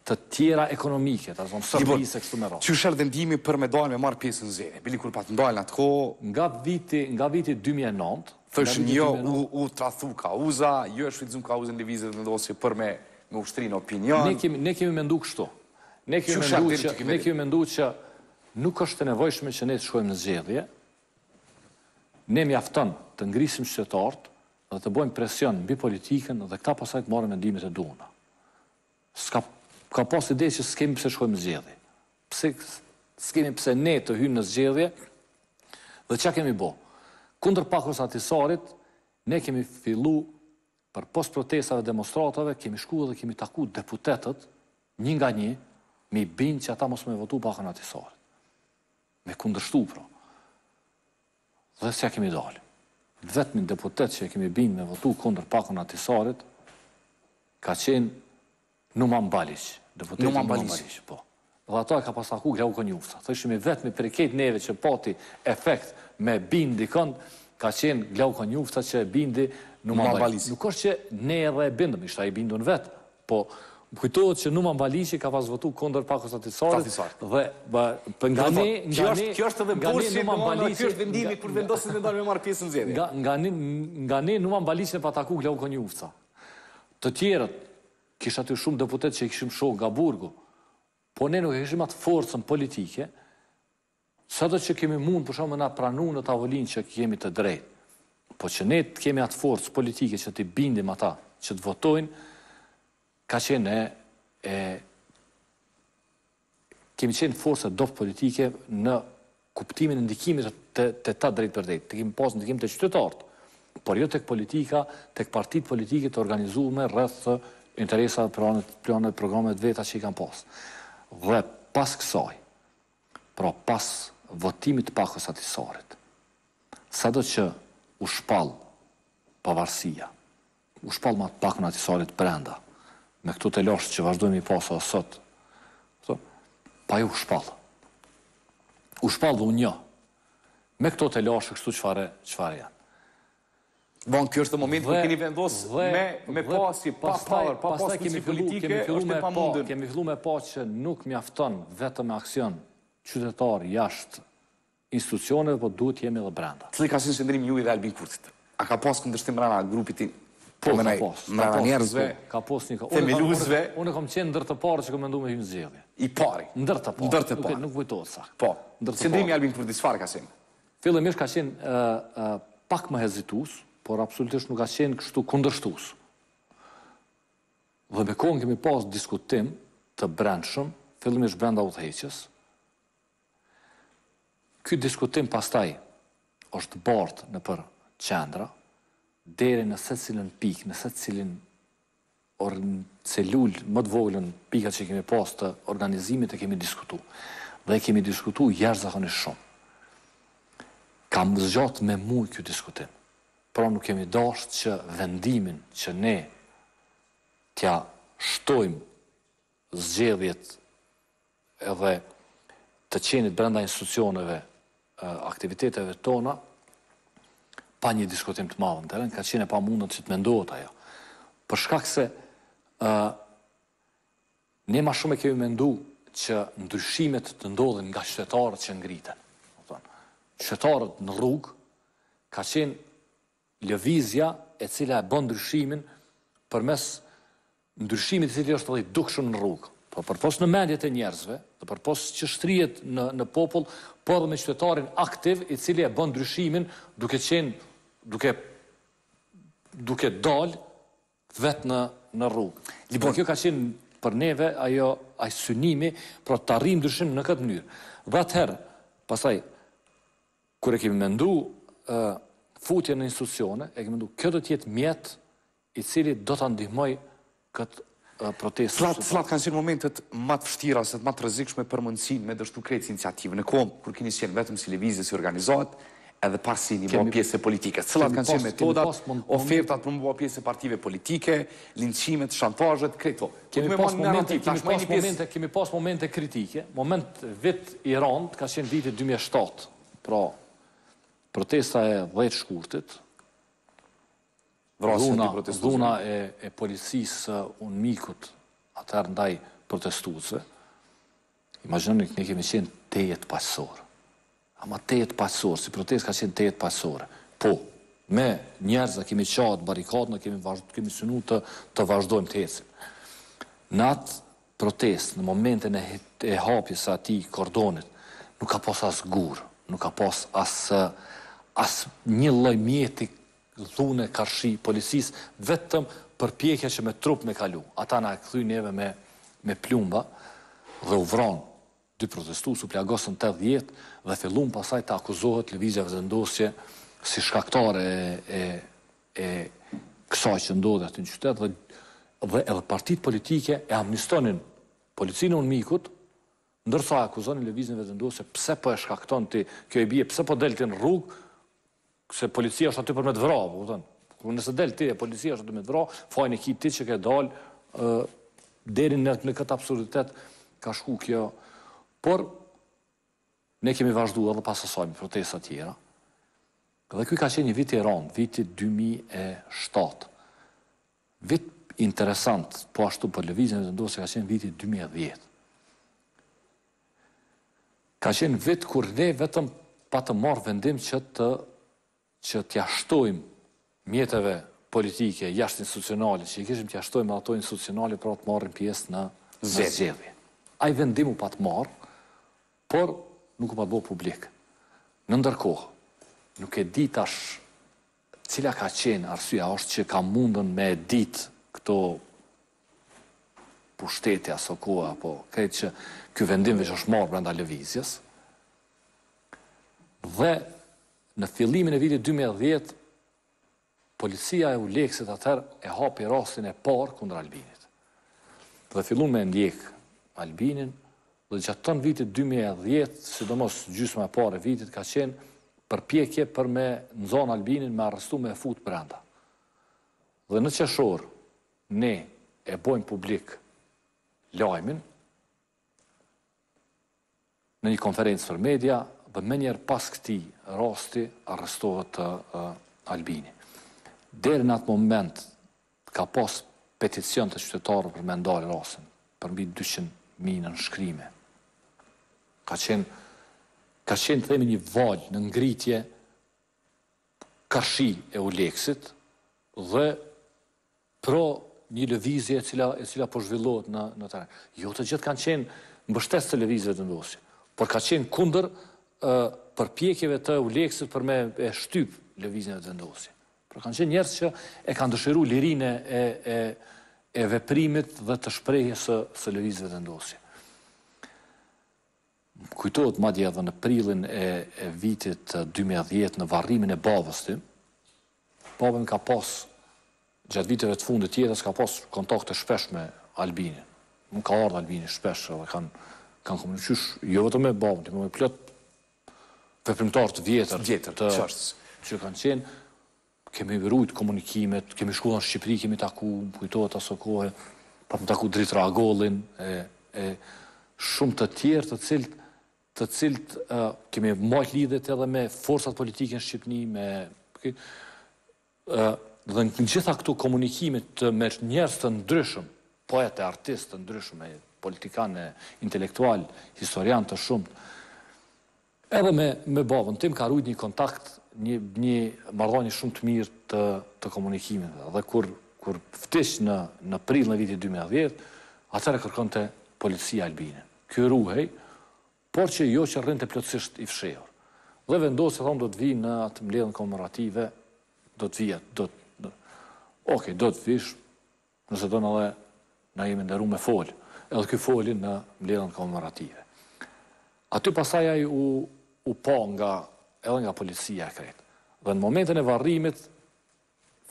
të tjera ekonomike, të zonë sërbis e kështu me rrë. Që shërë për me dojnë me marë pjesë në zene? Bili kur pa të ndojnë atë ko... Nga viti, nga viti 2009... Thëshë një, u, u trathu uza, ju jo e shvizum uza në vizet në dosje për me, me ushtri opinion... Ne kemi, ne mendu kështu. Ne kemi, mendu që, ne mendu që nuk është të nevojshme që ne të shkojmë në zgjedhje, ne mjaftën të ngrisim qëtë dhe të bojmë presion në bipolitikën dhe këta pasaj të marrë mendimit e duna. Ska, ka pas ide që s'kemi pëse shkojmë zgjedi. Pse, s'kemi pëse ne të hynë në zgjedi dhe që kemi bo. Kundër pakrës atisarit, ne kemi fillu për post protestave demonstratave, kemi shku dhe kemi taku deputetet një nga një me i bindë që ata mos me votu pakrën atisarit. Me kundërshtu pro. Dhe s'ja kemi dalë vetëmin deputet që e kemi bindë me votu kondër pakon atisarit, ka qenë Numan Balic. Numan Balic, po. Dhe ata e ka pasaku grau kënjë ufsa. Thë shumë vetëmi për ketë neve që pati efekt me bindi kënd, ka qenë grau kënjë që e bindi Numan Balic. Nuk është që ne edhe e bindëm, ishta i bindun vetë, po kujtohet që Numan Balishi ka pas votu kondër të kostatisarit. Dhe për nga ne... Kjo është edhe bursi në Numan Balishi... Kjo është vendimi kur vendosin dhe ndarë me marë pjesë në zjedi. Nga ne Numan Balishi në pataku glau një ufca. Të tjerët, kisha aty shumë deputet që i kishim shohë nga burgu, po ne nuk e kishim atë forcën politike, sa do që kemi mund për shumë nga pranu në tavolin që kemi të drejt, po që ne kemi atë forcë politike që të bindim ata që të votojnë, ka qenë e... Kemi qenë forse dofë politike në kuptimin e ndikimit të ta drejtë për drejtë, të kemi pasë ndikim të qytetartë, por jo të politika, të partit politike të organizu me rrëth të interesa planet, programet veta që i kam pasë. Dhe pas kësaj, pra pas votimit të pakës atisarit, sa do që u shpal pavarësia, u shpal ma pakën atisarit brenda, me këto të lashtë që vazhdojmë i pasë sot, pa ju shpallë. U shpallë dhe unë një. Me këto të lashtë kështu qëfare janë. Von, kjo është të moment kërë keni vendos me pasi, pa power, pa pasi që politike, është e pa mundën. Kemi fillu me pa që nuk mjafton vetë me aksion qytetarë jashtë institucionet, po duhet jemi dhe brenda. Cëli ka si në shëndërim ju i dhe Albin Kurtit? A ka pas këndërshtim rana grupit Po, ka pos. brava njerëzve, themiluzve. Unë kom qenë ndër të parë që kom mendu me hymë I pari. Ndër të parë. Ndër të parë. Nuk vujtojtë sa. Po, albin albim për disfar ka qenë. Fillë mish ka qenë pak më hezitus, por absolutisht nuk ka qenë kështu kundërshtus. Dhe me kohën kemi pas diskutim të brendshëm, fillë mish brenda u heqës. Ky diskutim pastaj është bartë në për qendra, deri në se pikë, në se cilën celull më të voglën pikat që kemi pas të organizimit e kemi diskutu. Dhe kemi diskutu jashtë zakonis shumë. Kam zgjot me mu kjo diskutim. Pra nuk kemi dasht që vendimin që ne tja shtojmë zgjedhjet edhe të qenit brenda institucioneve aktiviteteve tona, pa një diskutim të madhë në teren, ka qene pa mundën që të mendohet ajo. Për shkak se, ne ma shumë e kemi mendu që ndryshimet të ndodhin nga qytetarët që ngriten. Qytetarët në rrugë, ka qenë lëvizja e cila e bën ndryshimin për mes ndryshimit cili është edhe dukshëm në rrugë. Po për në mendjet e njerëzve, dhe për që shtrijet në, në popull, po edhe me qytetarin aktiv i cili e bën ndryshimin duke qenë duke duke dal vetë në në rrugë. Libër kjo ka qenë për neve ajo ai synimi për të arritur ndryshim në këtë mënyrë. Vather, pastaj kur e kemi mendu ë uh, futje në institucione, e kemi mendu kjo do të jetë mjet i cili do ta ndihmoj kët protestë. Slatë flat kanë qenë momentet matë të vështira, se të më rrezikshme për mundësinë me dështu krejtë iniciativën e kom, kur keni qenë vetëm si lëvizje si organizohet, edhe parësi një mua pjesë e politike. Cëllat kanë qenë me tindat, ofertat për mua pjesë e partive politike, linqimet, shantajet, kreto. Kemi pas momente kritike, moment vit i rand, ka qenë viti 2007, pra protesta e dhejtë shkurtit, dhuna e policisë unë mikut atër ndaj protestuze, imaginën në këne kemi qenë tejet pasësorë ama te jetë pasur, si protest ka qenë te jetë Po, me njerëz kemi qatë, barikatë në kemi, kemi sënu të, të vazhdojmë të hecim. Në atë protest, në momentin e, e hapjes ati kordonit, nuk ka pos asë gurë, nuk ka pos asë as një loj mjeti dhune, karshi, policis, vetëm përpjekja që me trup me kalu. Ata na e këthuj njeve me, me plumba dhe u vronë dy protestu, su plagosën të djetë, dhe fillun pasaj të akuzohet Lëvizja Vëzëndosje si shkaktare e, e kësaj që ndodhe atë në qytet dhe, edhe partit politike e amnistonin policinë unë mikut, ndërsa akuzonin Lëvizja Vëzëndosje pse po e shkakton të kjo e bje, pse po delti në rrug se policia është aty për me të vrahë, u thënë. Kur nëse del ti e policia është aty me të vrahë, fajin e ki ti që ke dal, ë deri në këtë absurditet ka shku kjo. Por Ne kemi vazhdu edhe pasësoj me protestat tjera. Dhe kuj ka qenë një vit i rëndë, viti 2007. Vit interesant, po ashtu për levizin e të se ka qenë viti 2010. Ka qenë vit kur ne vetëm pa të marë vendim që të që t'ja shtojmë mjetëve politike, jashtë institucionale, që i kishim t'ja shtojmë ato institucionale, pra të marën pjesë në zedhje. A i vendimu pa të marë, por nuk u pa bo publik. Në ndërkohë, nuk e dit ashtë cila ka qenë arsua është që ka mundën me dit këto pushtetja, sokoa, apo krejtë që kjo vendim që është morë brenda levizjes. Dhe në fillimin e vitit 2010, policia e u leksit atër e hapi rastin e parë kundra Albinit. Dhe fillun me ndjek Albinin, dhe që atën vitit 2010, si do mos gjysme pare vitit, ka qenë përpjekje për me nëzonë Albinin me arrestu me futë brenda. Dhe në qeshor, ne e bojmë publik lajmin në një konferencë për media dhe me njerë pas këti rosti arrestohet Albini. Dere në atë moment ka pas peticion të qytetarë për me ndalë rosin, përmi mbi 200.000 në nëshkrimet ka qenë, ka qenë, themi, një valjë në ngritje kashi e uleksit dhe pro një levizje e cila, e cila po zhvillohet në, në të Jo të gjithë kanë qenë mbështes të levizjeve të ndosje, por ka qenë kunder përpjekjeve të uleksit për me e shtyp levizjeve të ndosje. Por kanë qenë njerës që e kanë dëshiru lirine e, e, e veprimit dhe të shprejhje së, së levizjeve të ndosje kujtohet madje edhe në prillin e, vitit 2010 në varrimin e babës të. Babën ka pas gjatë viteve të fundit tjetës, ka pas kontakte shpesh me Albinin. Më ka ardhe Albini shpesh edhe kanë kanë komunikuar jo vetëm me babën, por me plot veprimtar të vjetër, vjetër të çfarë që kanë qenë kemi vërujt komunikimet, kemi shkuar në Shqipëri, kemi taku, kujtohet aso kohë, pa më taku dritë ragollin, e, e shumë të tjerë të cilët të cilët kemi majtë lidhet edhe me forsat politike në Shqipëni, me... Dhe në gjitha këtu komunikimit të me njerës të ndryshëm, poete, artist të ndryshëm, e intelektual, historian të shumë, edhe me bavën, tim ka rujt një kontakt, një marroni shumë të mirë të komunikimit. Dhe kur ftish në april në viti 2010, atër e kërkën të policia albine. Kjo ruhej, por që jo që të plotësisht i fshehur. Dhe vendosë të thonë do të vi në atë mbledhën komemorative, do të vijet, do të... Do... Ok, do të vish, nëse do në dhe na jemi ndërru me folë, edhe këj folin në mbledhën komemorative. Aty pasaj a u, u po nga, edhe nga policia e kretë. Dhe në momentin e varrimit,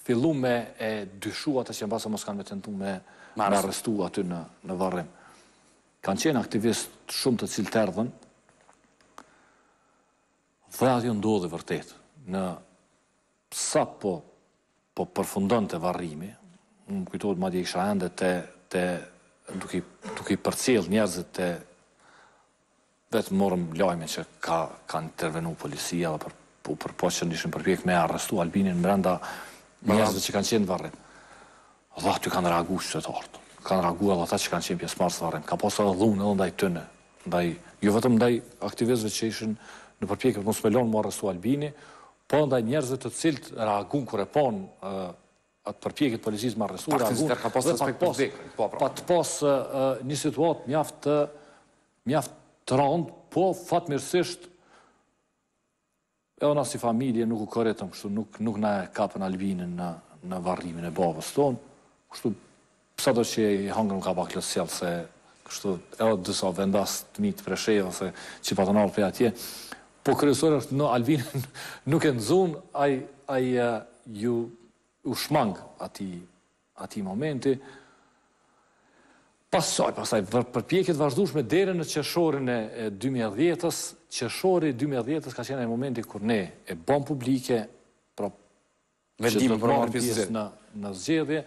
fillu me e dyshu atë që në basë mos kanë me tentu me, me arrestu aty në, në varrim kanë qenë aktivist shumë të cilë të erdhen, dhe atë jo ndodhe vërtet, në sa po, po përfundon të varrimi, më kujtojtë ma di e kësha ende të, të duke i përcil njerëzit të vetë morëm lojme që ka, kanë intervenu policia dhe për, për, për po që nishën përpjek me arrestu Albinin mërenda njerëzit që kanë qenë varrim. Dhe aty kanë reagu që të të ardhëm kanë reaguar edhe ata që kanë qenë pjesëmarrës së varrit. Ka pasur edhe dhunë edhe ndaj tëne, ndaj jo vetëm ndaj aktivistëve që ishin në përpjekje mos me më arresu Albini, po ndaj njerëzve të cilët reagun kur e ponë atë përpjekje të policisë arresu, su, reagun. Ka pasur po Pa të po, pra. një situatë mjaft mjaft të randë, po fatmirësisht edhe na si familje nuk u korretëm, kështu nuk nuk na kapën Albinin në në varrimin e babës tonë. Kështu Pësa do që i hangëm ka pak lësë se kështu e o dësa vendas të mitë për shejë dhe se që pa të nalë për atje. Po kërësorë është në Alvinën nuk e nëzun, a i ju u shmangë ati momenti. Pasaj, pasaj, përpjekit vazhdushme me dere në qëshorin e 2010-ës, qëshorën e 2010-ës ka qenë e momenti kër ne e bom publike, pra që të në pjesë në zgjedhje,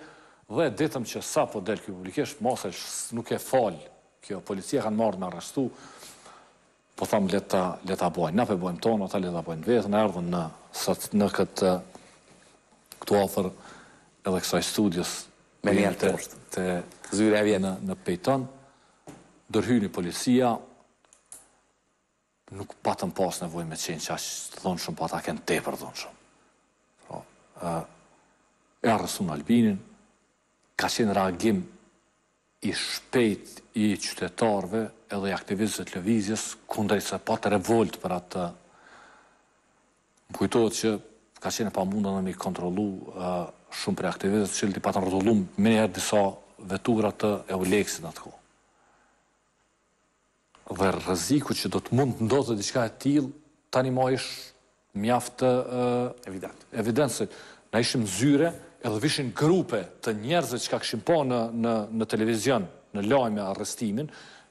dhe ditëm që sa po delë kjo publikisht, mos e nuk e falë, kjo policia kanë marrë në arrestu, po thamë leta, leta bojnë, na pe bojmë tonë, ata leta bojnë vetë, në ardhën në, në këtë, këtu ofër edhe kësaj studios, me një të, të zyre e vjenë në pejton, policia, nuk patën pas nevoj me qenë që ashtë të dhonë shumë, pa po ta kënë tepër dhonë po, shumë. e arrestu në Albinin, ka qenë reagim i shpejt i qytetarve edhe i aktivizit lëvizjes kundrejt se patë revolt për atë më kujtojt që ka qenë pa mundën dhe mi kontrolu shumë për aktivizit që lëti patë në rëtullu me njerë disa veturat të e u leksin atë ko dhe rëziku që do të mund të ndodhë dhe diçka e til tani ma ish mjaftë se na ishim zyre edhe vishin grupe të njerëzve që ka këshim po në, në, në televizion, në lojme arrestimin,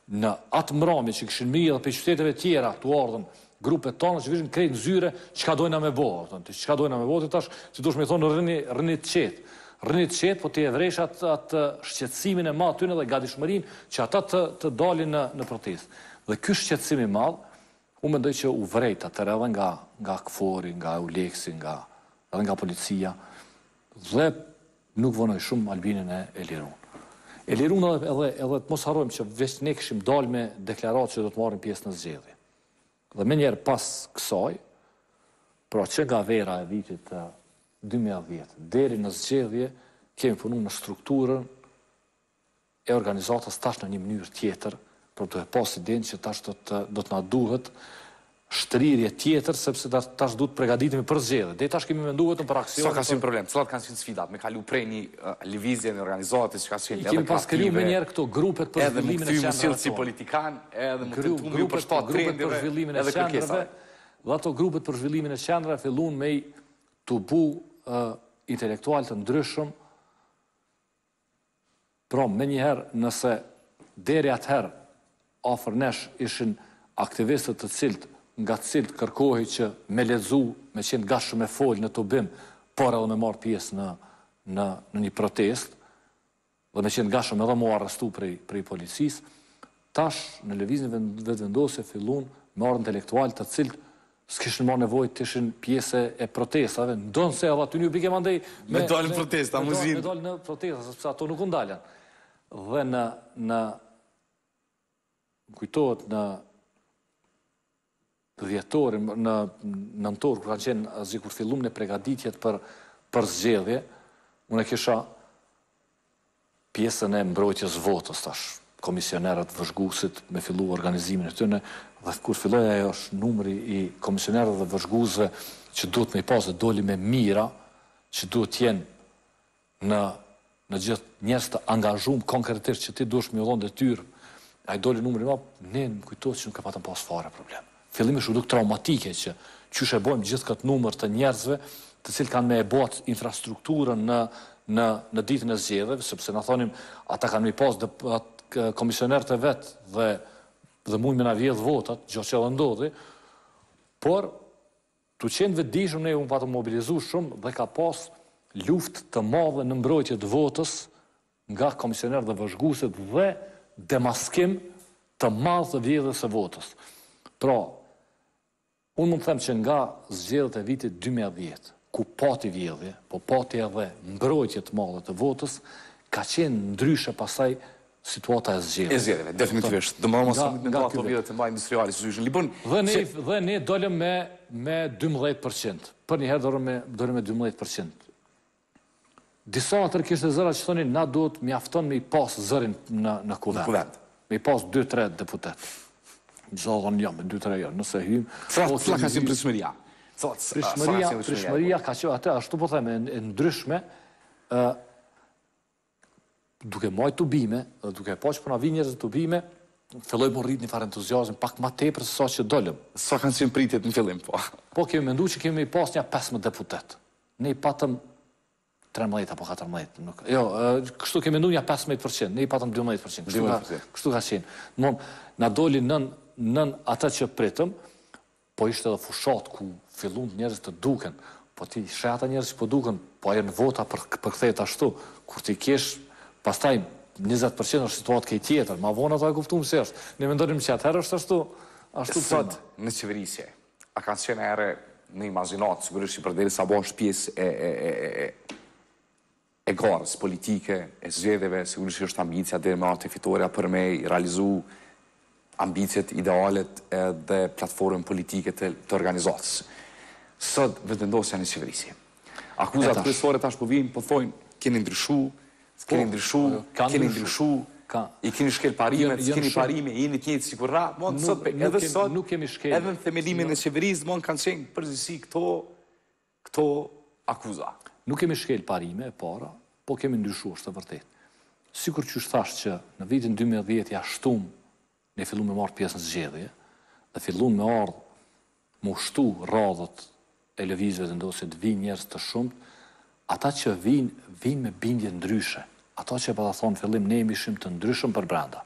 në atë mrami që këshim mi edhe për qyteteve tjera të ordën, grupe tonë që vishin krejt në zyre, që ka dojna me bohë, të që ka dojna me bohë, tash, që dush me thonë rëni, rëni të qetë, rëni të qetë, po të e vreshat atë shqetsimin e madhë të në dhe gadishmërin, që ata të, të dalin në, në protest. Dhe kjo shqetsimi madhë, u mendoj që u vrejta të redhe nga, nga këfori, nga u leksi, nga, edhe nga policia, dhe nuk vënoj shumë Albinin e Elirun. Elirun edhe, edhe, të mos harojmë që veç ne këshim dalë me deklaratë që do të marim pjesë në zgjedhje. Dhe me njerë pas kësaj, pra që nga vera e vitit eh, të 2010, deri në zgjedhje, kemi punu në strukturën e organizatës tash në një mënyrë tjetër, për të e pas i din që tash do të, do të na duhet shtrirje tjetër, sepse tash du të pregaditemi për zgjede. Dhe tash kemi mendu vetëm për aksion. Sa ka si problem? Cëllat kanë si në sfidat? Me kalu prej një eh, levizje në organizatë, që ka si në kemi pas kriju me njerë këto grupet për zhvillimin e qenërve. Edhe më këtë si politikan, edhe më këtë të mu për shtatë trendive, për zhvillimin e Dhe ato grupet për zhvillimin e qendra fillun me i të bu eh, intelektual të ndryshëm. Pra, me njëherë, nëse deri atëherë, afer nesh ishin aktivistët të cilt, nga cilt kërkohi që me lezu, me qenë nga shumë e në të bim, por edhe me marë pjesë në, në, në një protest, dhe me qenë nga shumë edhe mu arrestu prej, prej policis, tash në levizin vetëvendose fillun me orë intelektual të cilë s'kishin marë nevojt të ishin pjese e protestave, ndonë se edhe aty një bikem andej... Me, me dalë në protest, a muzin? Me dalë në protest, sëpse ato nuk undalen. Dhe në... në kujtohet në dhjetori, në nëntor, kërë kanë qenë kur fillum në pregaditjet për, për zgjedhje, unë e kisha pjesën e mbrojtjes votës tash, komisionerat vëzhgusit me fillu organizimin e tëne, dhe kur filloj e është numri i komisionerat dhe vëzhguzve që duhet me i pasë dhe doli me mira, që duhet tjenë në, në gjithë njerës të angazhum konkretisht që ti duhesh me ullon dhe tyrë, a i doli numri ma, ne në kujtojtë që nuk e patën pasë fare probleme fillim e shuduk traumatike që që shë e bojmë gjithë këtë numër të njerëzve të cilë kanë me e bot infrastrukturën në në ditën e zjedhe, sëpse në thonim, ata kanë mi pas dhe komisioner të vetë dhe dhe mujnë me në vjedhë votat, gjo që dhe ndodhi, por të qenë vetë ne, unë pa po të mobilizu shumë dhe ka pas luft të madhe në mbrojtje të votës nga komisioner dhe vëzhguset dhe demaskim të madhe dhe vjedhës e votës. Pra, Unë mund të them që nga zgjedhët e vitit 2010, ku pati vjedhje, po pati edhe mbrojtje të malet të votës, ka qenë ndryshe pasaj situata e zgjedhjeve. E zgjedhjeve, definitivisht. Dhe më mësë me nga të vjedhët e mbaj industriali, që zhëshën Libon. Dhe ne, dhe ne dolem me, me 12%. Për një herë dolem me, me 12%. Disa atër kishtë e zëra që thoni, na duhet mjafton me i pas zërin në, në kuvend. Në Me i pas 2-3 deputetë gjallën jam, jo, dy tre jërë, jo, nëse hymë. Fra ka qenë prishmëria? Prishmëria po. ka qenë atë, ashtu po theme, e ndryshme, duke majtë të bime, duke po që përna vinjërës të të bime, Fëlloj më rritë një farë entuziasm, pak ma te për sësa që dollëm. Sa kanë qenë pritjet në fillim, po? Po, kemi mendu që kemi pas një 15 deputet. Ne i patëm 13 apo 14. Jo, kështu kemi mendu një 15%, ne i patëm 12%. Kështu ka qenë. Në dollin nën nën ata që pritëm, po ishte edhe fushat ku fillun njerëz të duken, po ti shë ata njerëz që po duken, po ajen vota për, këthej të ashtu, kur ti kesh, pastaj 20% është situatë kej tjetër, ma vona të e kuptumë si është, ne mendonim që atëherë është ashtu, ashtu Sëmë, përma. në qeverisje, a kanë qenë ere në imazinatë, së gërështë që përderi sa bosh pjesë e, e, e, e, e e garës politike, e zgjedeve, sigurisht që është ambicja dhe me atë e fitoria për me realizu ambicjet, idealet dhe platformën politike të organizatës. Sëtë vëtëndosja në qeverisje. Akuzat kërësore tash ashtë povim, po thojnë, keni ndryshu, po, keni ndryshu, keni ndryshu, i keni shkel parime, i jo, jo keni parime, i një tjetë si kurra, edhe sëtë, edhe në themelimin në jo. qeverisë, mon kanë qenë përzisi këto akuza. Nuk kemi shkel parime e para, po kemi ndryshu, është të vërtet. Sikur që shtashtë që në vitin 2010 ja shtumë ne fillu me marrë pjesë në zgjedhje, dhe fillu me ardhë më shtu radhët e lëvizve dhe ndohë të vinë njerës të shumë, ata që vinë, vinë me bindje ndryshe. Ata që pa da thonë, fillim, ne imi shumë të ndryshëm për brenda.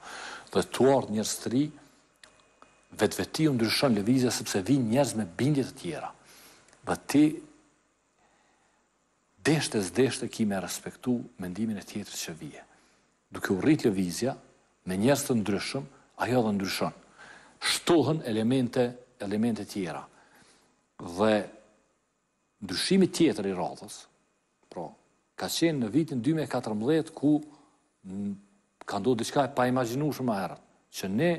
Dhe të ardhë njerës të ri, vetë veti ndryshon lëvizja sepse vinë njerës me bindje të tjera. Dhe ti, deshte zdeshte ki me respektu mendimin e tjetër që vije. Duke u rritë lëvizja, me njerës të ndryshëm, ajo dhe ndryshon. Shtohen elemente, elemente tjera. Dhe ndryshimi tjetër i radhës, pra, ka qenë në vitin 2014 ku ka ndodhë diçka e pa imaginu shumë a herët, që ne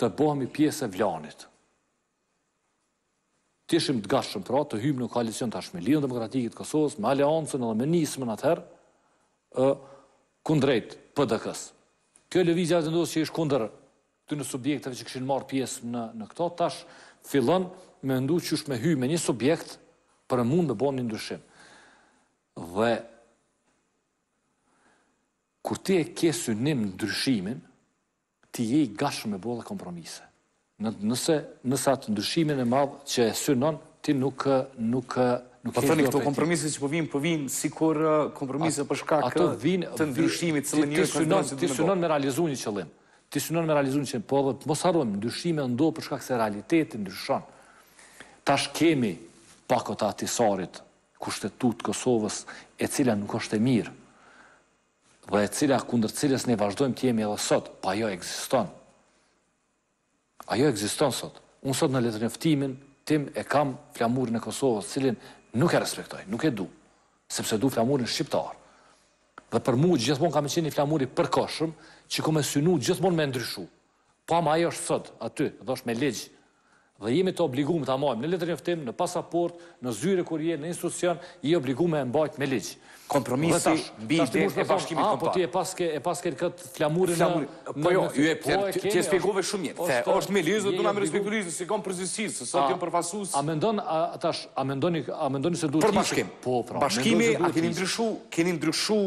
të bohemi pjesë e vlanit. ishim të gashëm pra, të hymë në koalicion të ashme Lion Demokratikit të Kosovës, me aleancën edhe me nismën atëherë, kundrejt PDK-së. Kjo lëvizja e zëndodhës që ishë kunder të në subjekteve që këshin marrë pjesë në, në këto, tash fillon me ndu që është me hyj me një subjekt për mund me bon një ndryshim. Dhe kur ti e ke synim ndryshimin, ti je i gashën me bolë dhe kompromise. Në, nëse, nëse atë ndryshimin e madhë që e synon, ti nuk, nuk, nuk Nuk po thoni këto kompromise që po vinë, po vinë sikur uh, kompromise për shkak të ndryshimit që ne synon, ti synon me realizuar një qëllim. Ti synon me realizuar një qëllim, po edhe mos harrojmë, ndryshimi ndodh për shkak se realiteti ndryshon. Tash kemi pakot atisorit kushtetut Kosovës e cila nuk është e mirë dhe e cila kundër cilës ne vazhdojmë të jemi edhe sot, pa jo eksiston. Ajo eksiston sot. Unë sot në letërnëftimin tim e kam flamurin e Kosovës, cilin nuk e respektoj, nuk e du, sepse du flamurin shqiptar. Dhe për mu gjithmonë kam qenë i flamuri përkoshëm, që kom e synu gjithmonë me ndryshu. Po ama ajo është sot, aty, dhe është me legjë, dhe jemi të obligum të amajmë në letër njëftim, në pasaport, në zyre je në institucion, i obligum e mbajt me ligjë. Kompromisi, bide, e bashkimit kompar. A, po ti e paske, e paske po në këtë flamurin në... Po jo, ju e për, ti e spjegove shumë jetë. se është me ligjë dhe duna me respekturizë, si kom përzisisë, se sot jëmë përfasus... A mendon, a mendoni se duhet... Për bashkim. Po, pra, Bashkimi, a keni ndryshu, keni ndryshu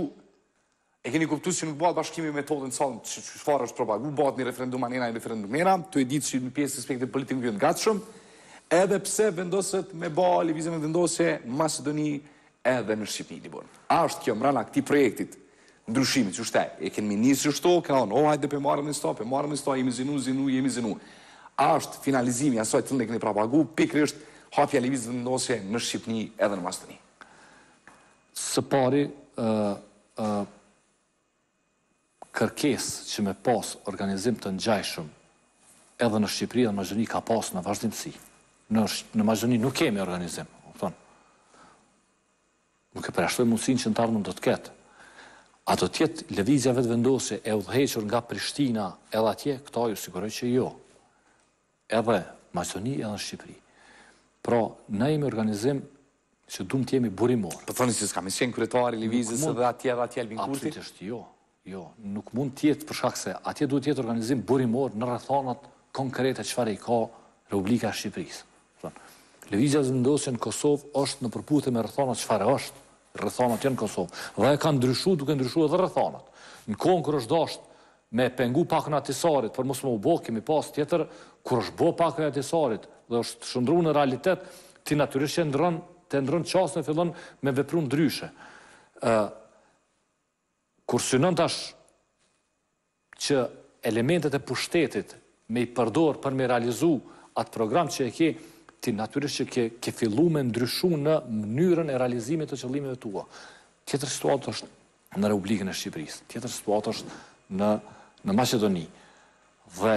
E keni kuptu që nuk bëhat bashkimi me tollin sonë, që shfarë është propagë, nuk bëhat një referendum anjena, një referendum njena, të e ditë që një pjesë të spektit politikë vjën të gatshëm, edhe pse vendoset me bëha Livizim e vendose Macedoni edhe në Shqipni, Libor. A është kjo mrena këti projektit, ndryshimit, që shte, e kënë minisë që shto, kënë onë, o, hajde për marëm në sto, për marëm në sto, jemi zinu, zinu, jemi zinu. A është finalizimi, asoj të ndekën e prapagu, pikrë është hapja Livizim në Shqipni edhe në Macedoni. Së pari, kërkes që me pas organizim të nxajshëm edhe në Shqipëri dhe në Majzëni ka pas në vazhdimësi. Në Majzëni nuk kemi organizim. Nuk e preashtoj mundësin që në tarnëm do të ketë. A do tjetë levizja vetë vendose e u nga Prishtina edhe atje, këta ju siguroj që jo. Edhe Majzëni edhe në Shqipëri. Pra, na imi organizim që dumë të jemi burimor. Për të thoni si s'ka misjen kërëtari, Livizës, dhe atje dhe atje Elvin Kurti? Absolutisht, jo. Jo, nuk mund tjetë për shak se atje duhet tjetë organizim burimor në rëthanat konkrete qëfar e i ka Republika Shqipëris. Levizja zë ndosje në Kosovë është në përputhe me rëthanat qëfar e është, rëthanat tjenë Kosovë, dhe e ka ndryshu duke ndryshu edhe rëthanat. Në konë kër është dashtë me pengu pak në atisarit, për mos më u bo, kemi pas tjetër, kër është bo pak në atisarit dhe është shëndru në realitet, ti naturisht që ndrën qasë në fillon me veprun dryshe kur synon tash që elementet e pushtetit me i përdor për me realizu atë program që e ke, ti natyrisht që ke, fillu me ndryshu në mënyrën e realizimit të qëllimeve tua. Tjetër situatë është në Republikën e Shqipërisë, tjetër situatë është në, në Macedoni. Dhe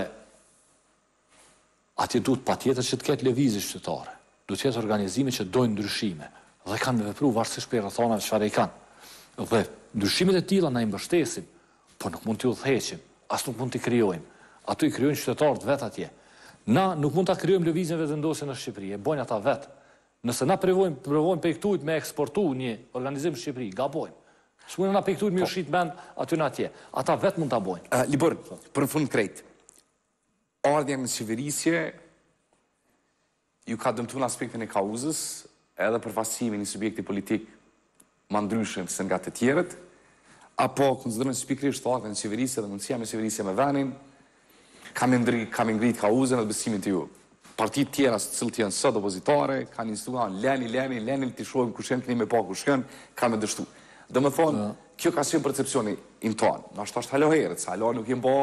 ati duhet pa tjetër që të ketë levizi shqytare, duhet tjetë organizimi që dojnë ndryshime, dhe kanë me vepru varsish për e rëthonave që fare i kanë. Dhe ndryshimet e tila na imbështesim, po nuk mund t'i u dheqim, as nuk mund t'i kryojmë. A i kryojnë qytetarët vetë atje. Na nuk mund t'a kryojmë lëvizin vëzë në Shqipëri, e bojnë ata vetë. Nëse na prevojmë pe i këtujt me eksportu një organizim Shqipëri, ga bojnë. Së mund nga pe me u po. shqit aty në atje. Ata vetë mund t'a bojnë. Libor, për në fund krejt, ardhja me qeverisje ju ka dëmtu në aspektin e kauzës, edhe për fasimin i subjekti politikë ma ndryshën se nga të tjerët, apo konsiderën si pikrisht të akte në qeverisë dhe mundësia me qeverisë me venin, kam e ngrit kauzën dhe besimin të ju. Partit tjera së cilë t'jenë sëtë opozitare, kanë instituat, leni, leni, leni, t'i ku kushen, këni me pa kushen, kam e dështu. Dhe më thonë, kjo ka shimë percepcioni in tonë, në ashtë ashtë haloherët, se nuk jenë po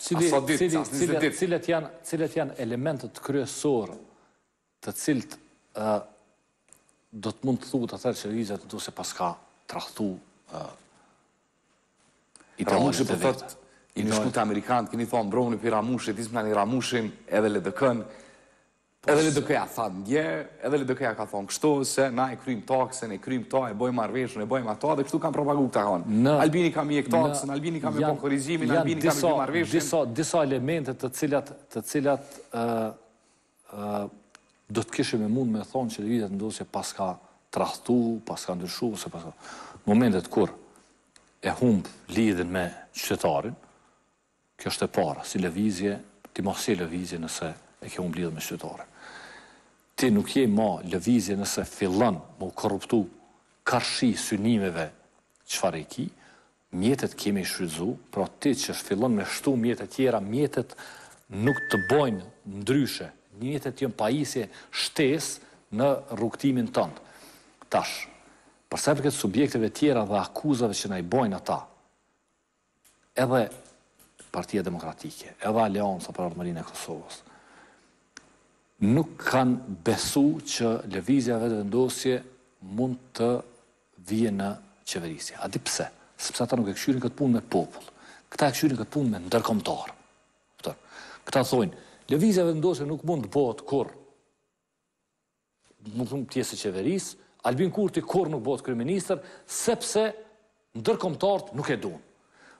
aso ditë, aso ditë. Cilët janë elementët kryesorë të cilët do të mund të thuhet atëherë që lëvizjet do se paska trahtu ë pra, i Ramushi po thot i një shkuta amerikanë, këni thonë, mbroni për Ramushi, tisë më një Ramushin, edhe le dëkën, po edhe le dëkëja tha në dje, edhe le dëkëja ka thonë, kështu se na e krymë taksen, e krymë ta, e bojmë arveshën, e bojmë ato, dhe kështu kam propagu këta honë. Albini kam i e këtaksen, Albini kam i pokorizimin, Albini kam i bojmë arveshën. Disa elementet të cilat do të kishim e mund me thonë që lëvizjet ndodhë paska trahtu, paska ndryshu, ose Momentet kur e humbë lidhën me qytetarin, kjo është e para, si lëvizje, ti ma se lëvizje nëse e ke humbë lidhën me qytetarin. Ti nuk je ma lëvizje nëse fillën më korruptu karshi synimeve qëfar e ki, mjetet kemi shrydzu, pra ti që fillën me shtu mjetet tjera, mjetet nuk të bojnë ndryshe, njëtet jënë pajisje shtes në rukëtimin tëndë. Tash, përse përket subjekteve tjera dhe akuzave që bojnë ata, edhe Partia Demokratike, edhe Alianza për Armërin e Kosovës, nuk kanë besu që levizja dhe vendosje mund të vje në qeverisje. A di pse? Sepse ata nuk e këshyri në këtë punë me popullë. Këta e këshyri në këtë punë me ndërkomtarë. Këta thojnë, Levizja vendose nuk mund të bëhet kur. Nuk mund të jetë çeveris, Albin Kurti kur nuk bëhet kryeministër sepse ndërkombëtarët nuk e duan.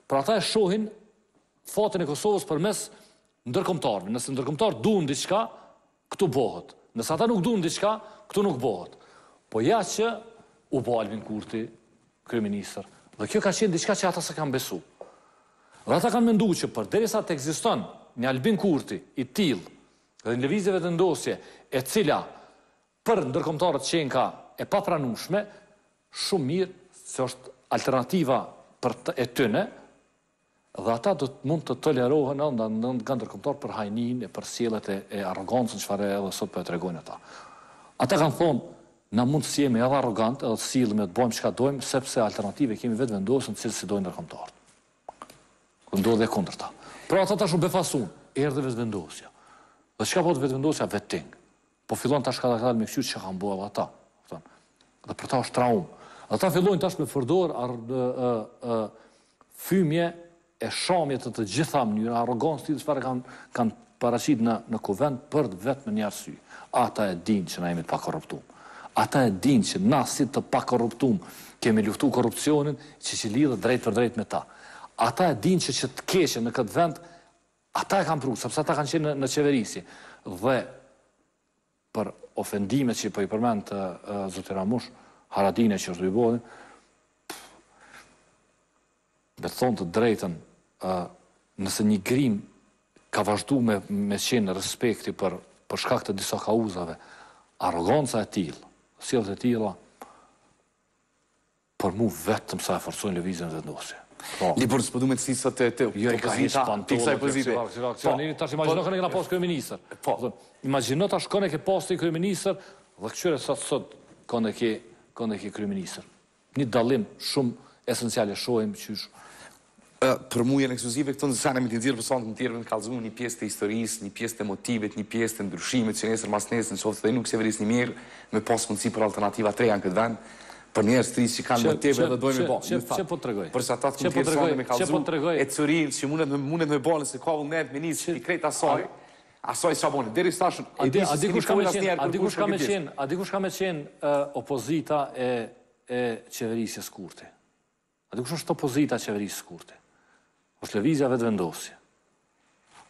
Pra ata e shohin fatin e Kosovës përmes ndërkombëtarëve. Nëse ndërkombëtarët duan diçka, këtu bëhet. Nëse ata nuk duan diçka, këtu nuk bëhet. Po ja që u bë Albin Kurti kryeministër. Dhe kjo ka qenë diçka që ata s'e kanë besu. Dhe ata kanë menduar që përderisa të ekzistojnë një Albin Kurti i tilë dhe një levizjeve të ndosje e cila për ndërkomtarët qenë ka e papranushme, shumë mirë se është alternativa për të e tëne dhe ata do të mund të tolerohen nda në ndërkomtarë për hajnin e për sielet e, arrogancën arogancën që fare edhe sot për po e tregojnë ata. Ata kanë thonë, na mund si sijemi edhe arrogant edhe të sijelim e të bojmë që ka dojmë, sepse alternative kemi vetë vendosën cilë si dojnë ndërkomtarët. Ndo dhe kundrë ta. Pra ata tash u befasun, erdhe vetë vendosja. Dhe çka po të vetë vendosja vetin. Po fillon tash kalla me kështu që kanë bëu ata, thonë. Dhe për ta është traum. Dhe ta tash me fordor ë ë fymje e shomje të të gjitha mënyra, arrogancë të çfarë kanë kanë paraqit në në kuvent për vetëm një arsye. Ata e dinë që na jemi të pa Ata e dinë që na si të pa kemi luftu korupcionin që që lidhë drejt për drejt me ta ata e din që që të keshë në këtë vend, ata e kanë pru, sëpse ata kanë qenë në qeverisi. Dhe për ofendimet që për po i përmend të zëtë Ramush, Haradine që është dujbojnë, me thonë të drejten, nëse një grim ka vazhdu me qenë respekti për shkak të disa kauzave, arroganca e tilë, sildhët e tila, për mu vetëm sa e forsojnë levizion dhe ndosje. Po. Libor, s'po du me të jo, si sot të opozita, të kësaj pozite. Ta shë imaginot po- kënë këna posë kërë minister. Po. Imaginot ta shkone ke posë të i kërë minister, dhe këqyre sa të sot kënë e ke kërë minister. Një dalim shumë esenciale, shohem qysh. Për mu jenë ekskluzive, këto nëzësane me të nëzirë për sonë të në tjerëve në kalëzumë një pjesë të historisë, një pjesë të motivit, një pjesë të ndryshimit, që nesër mas nesë, në qoftë dhe nuk se veris një mirë, me posë mundësi për alternativa treja në këtë vend, për njerës të rinj që kanë më tepër dhe duhemi bë. Ju Që po tregoj? Për sa ta të kemi po thënë me kallëzu. Çe po E curin që mundet me mundet me bën se ka vullnet me krejtë pikret asaj. Asoj sabon, deri stashën, A di ka më qenë? A di ka A di kush ka me qenë opozita e e qeverisë së A di kush është opozita e qeverisë së kurte? vetë vendosje.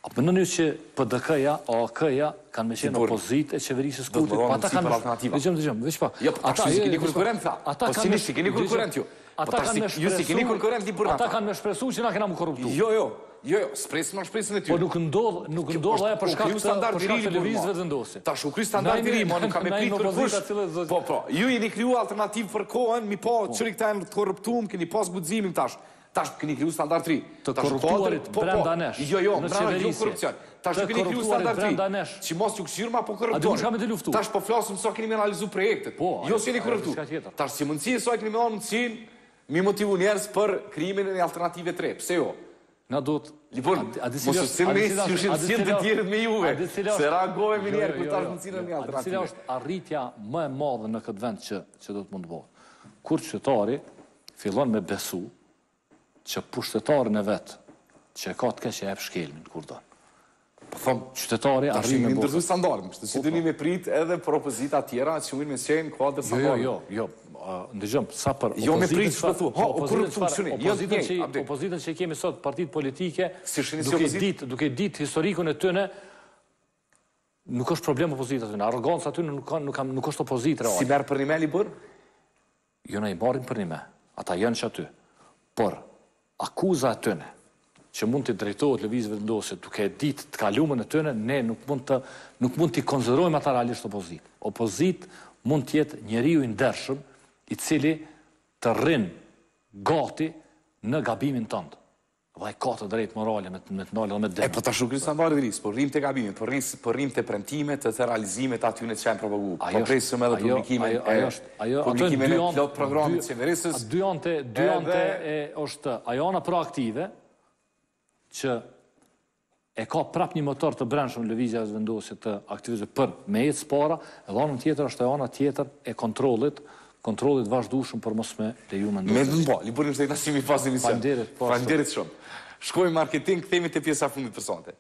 A për në njështë që PDK-ja, OAK-ja, kanë me qenë opozit e qeverisës kutit, pa jo, po ata po kanë... Dhe gjëmë, dhe gjëmë, veç pa... Jo, pa kështë si keni kërkurem, tha. Po si nishtë, si keni kërkurem, tjo. Ju si keni kërkurem, ti përna, tha. Ata kanë me shpresu që na kena më korruptu. Jo, jo, jo, jo, spresin ma shpresin e tjo. Po nuk ndodhë, nuk ndodhë aja përshka televizve dhe ndosin. Ta shu kry standart ri, ma nuk ka me prit për kush. Po, po, ju jeni kryu alternativ për kohën, mi po, qëri këta e në korruptum, keni pas budzimin tash. Ta është këni kriju standart 3. Të korruptuarit po, po. brenda nesh. Jo, jo, brenda nesh. Të korruptuarit brenda nesh. Që mos ju këshirë ma po korruptuarit. A dhe më shkame të luftu? Ta është po flasëm sa këni me analizu projektet. Po, jo a si më shka tjetër. Ta është si mundësin, së a këni me onë mundësin, mi motivu njerës për krimin e alternative 3. Pse jo? Na do të... Lipon, mos di si lështë... të si lështë... A di si lështë... A di si lështë... A di si lështë... A di si lështë... A di si lështë... A di si lështë... A di si lështë... A di që pushtetarën e vetë, që e ka të keqë e e pëshkelin, kur do. Po thomë, qytetari arri me bërë. Të shimin ndërdu standarën, që të që dini po, po. me prit edhe për opozita tjera, që mirë me qenë kuadrë standarën. Jo, jo, jo, jo ndëgjëm, sa për opozitën... Jo me prit, po jo, që përthu, ha, o kërë të funksionin. Opozitën që kemi sot partitë politike, duke ditë historikën e tëne, nuk është problem opozitë të në, arroganës aty nuk është opozitë e Si merë për një me li bërë? Jo, në i marin për një me, ata janë që aty, Por, akuza tëne që mund të drejtohet lëvizve të ndosit, duke dit të kalumën e tëne, ne nuk mund të i konzërojmë ata realisht opozit. Opozit mund të jetë njeri i ndërshëm, i cili të rrinë gati në gabimin tëndë. Dhe e ka të drejtë morale me të ndalë dhe me po të E, për të shumë kërësë nëndarë dhe rrisë, për të gabimit, për rrimë të premtimet, të të realizimet aty në të qenë propagu. Për po presëm edhe publikime e publikime në plotë programit që në A dyante, dyante e është, ajo jona proaktive, që e ka prap një motor të brendshë në Lëvizja e Zvendosit të aktivizit për me jetë spara, dhe anën tjetër është a tjetër e kontrolit, kontrolit vazhduushëm për mos me të ju mendojnë. Me dhënë po, li përnë shtetë asimi pas një një një një një një një një një një një një një një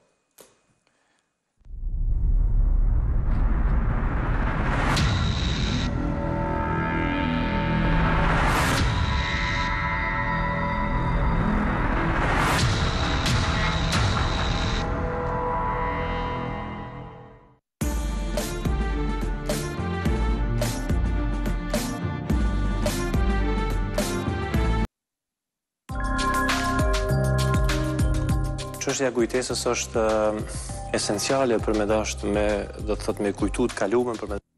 qështja kujtesës është ehm, esenciale për me dashtë me, do të thot, me kujtu të kalumen për me dashtë.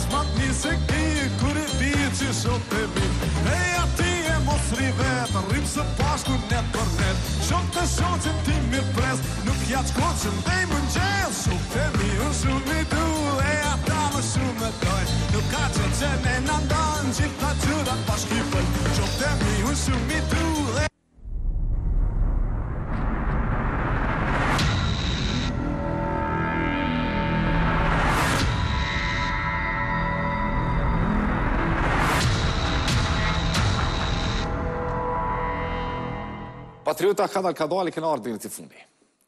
Mas më të një se këti, kër e ti që shumë të mi E a ti e mos rivet, rrimë së pashku në të përnet Shumë të shumë që ti mirë pres, nuk ja qëko që në dhej më në gjes Shumë të mi u shumë i du, e a ta më shumë e doj Nuk ka që që me në ndonë, gjithë të gjurë për pashkipën Shumë të mi u shumë i du Toyota Kadal Kadali kënë ardhë dhe në të fundi.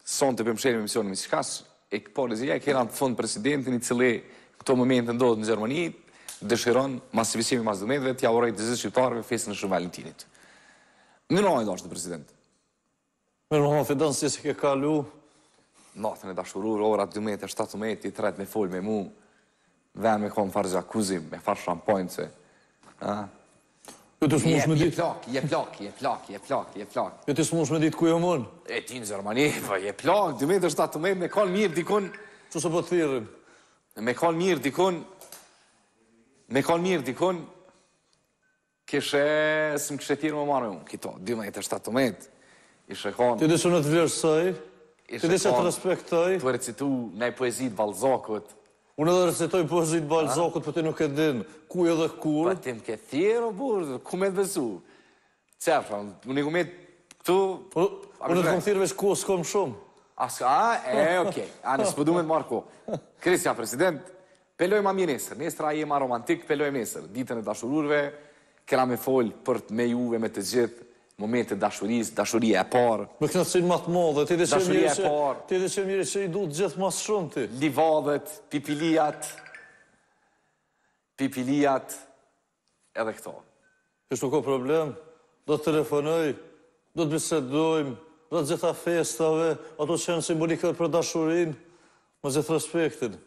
Son të pëmëshelë me misionë në misikas, e këpër e zhja, në fund presidentin i cili këto moment të ndodhë në Gjermani, dëshiron masivisimi mas dëmendve, tja urej të zizë qiptarëve fesë në shumë Valentinit. Në në ojë dashtë të president? Më në ojë dënë si se ke kalu. Natën e dashurur, orat dëmendve, i tretë me folë me mu, dhe me konë farë gjakuzim, me farë Je plak, je plak, je plak, je plak, je plak, je plak. Je të smush me dit ku jo mën? E ti në zërmani, pa po, je plak, dy me të shtatë me kalë mirë dikun... Që se po të thyrën? Me kalë mirë dikun... Me kalë mirë dikun... Kishe... Së më kështë më marë unë, kito, dy me shëkon të mejtë. Ishe kalë... Ti dhe në të vjërësaj? Ti dhe të respektaj? Të recitu nëj poezit Balzakot. Unë edhe recetoj Borzit balzakut, për ti nuk e din ku e dhe kur. Pa ti më ke thjerë, Borzit, ku me të besu? Qa, fa, unë i ku këtu... Unë të këmë thirë veç ku, s'ko më shumë. A, e, okej, a në s'pëdu po me të marrë ku. Kristian President, pelojmë a minister, nesër. a jema romantik, pelojmë nesër. Ditën e dashururve, këra me folë për të me juve me të gjithë, momente dashuris, dashuria e parë. Më këna cilë matë modhe, ti dhe që mire që, ti që i du të gjithë mas shumë ti. Livadhet, pipiliat, pipiliat, edhe këto. Kështë nuk o problem, do të telefonoj, do të bisedojmë, do të gjitha festave, ato që janë simbolikët për dashurin, më gjithë respektin.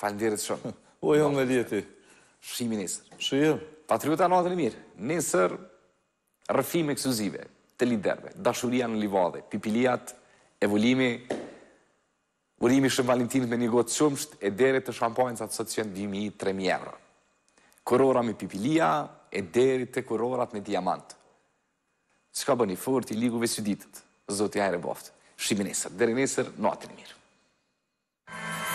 Falëndirët shumë. Ojo me djeti. Shri, minister. Shri, jo. Patriota natën e mirë. Nesër, nesër, rëfime ekskluzive të liderve, dashuria në livadhe, pipiliat, evolimi, urimi shë valentinit me një gotë qëmsht e deri të shampojnës atë sot që 2.000-3.000 euro. Kurora me pipilia e deri të kurorat me diamant. Që ka bëni fort i liguve së ditët, zotë i ajre boftë, shimin esër, deri nesër, natën mirë.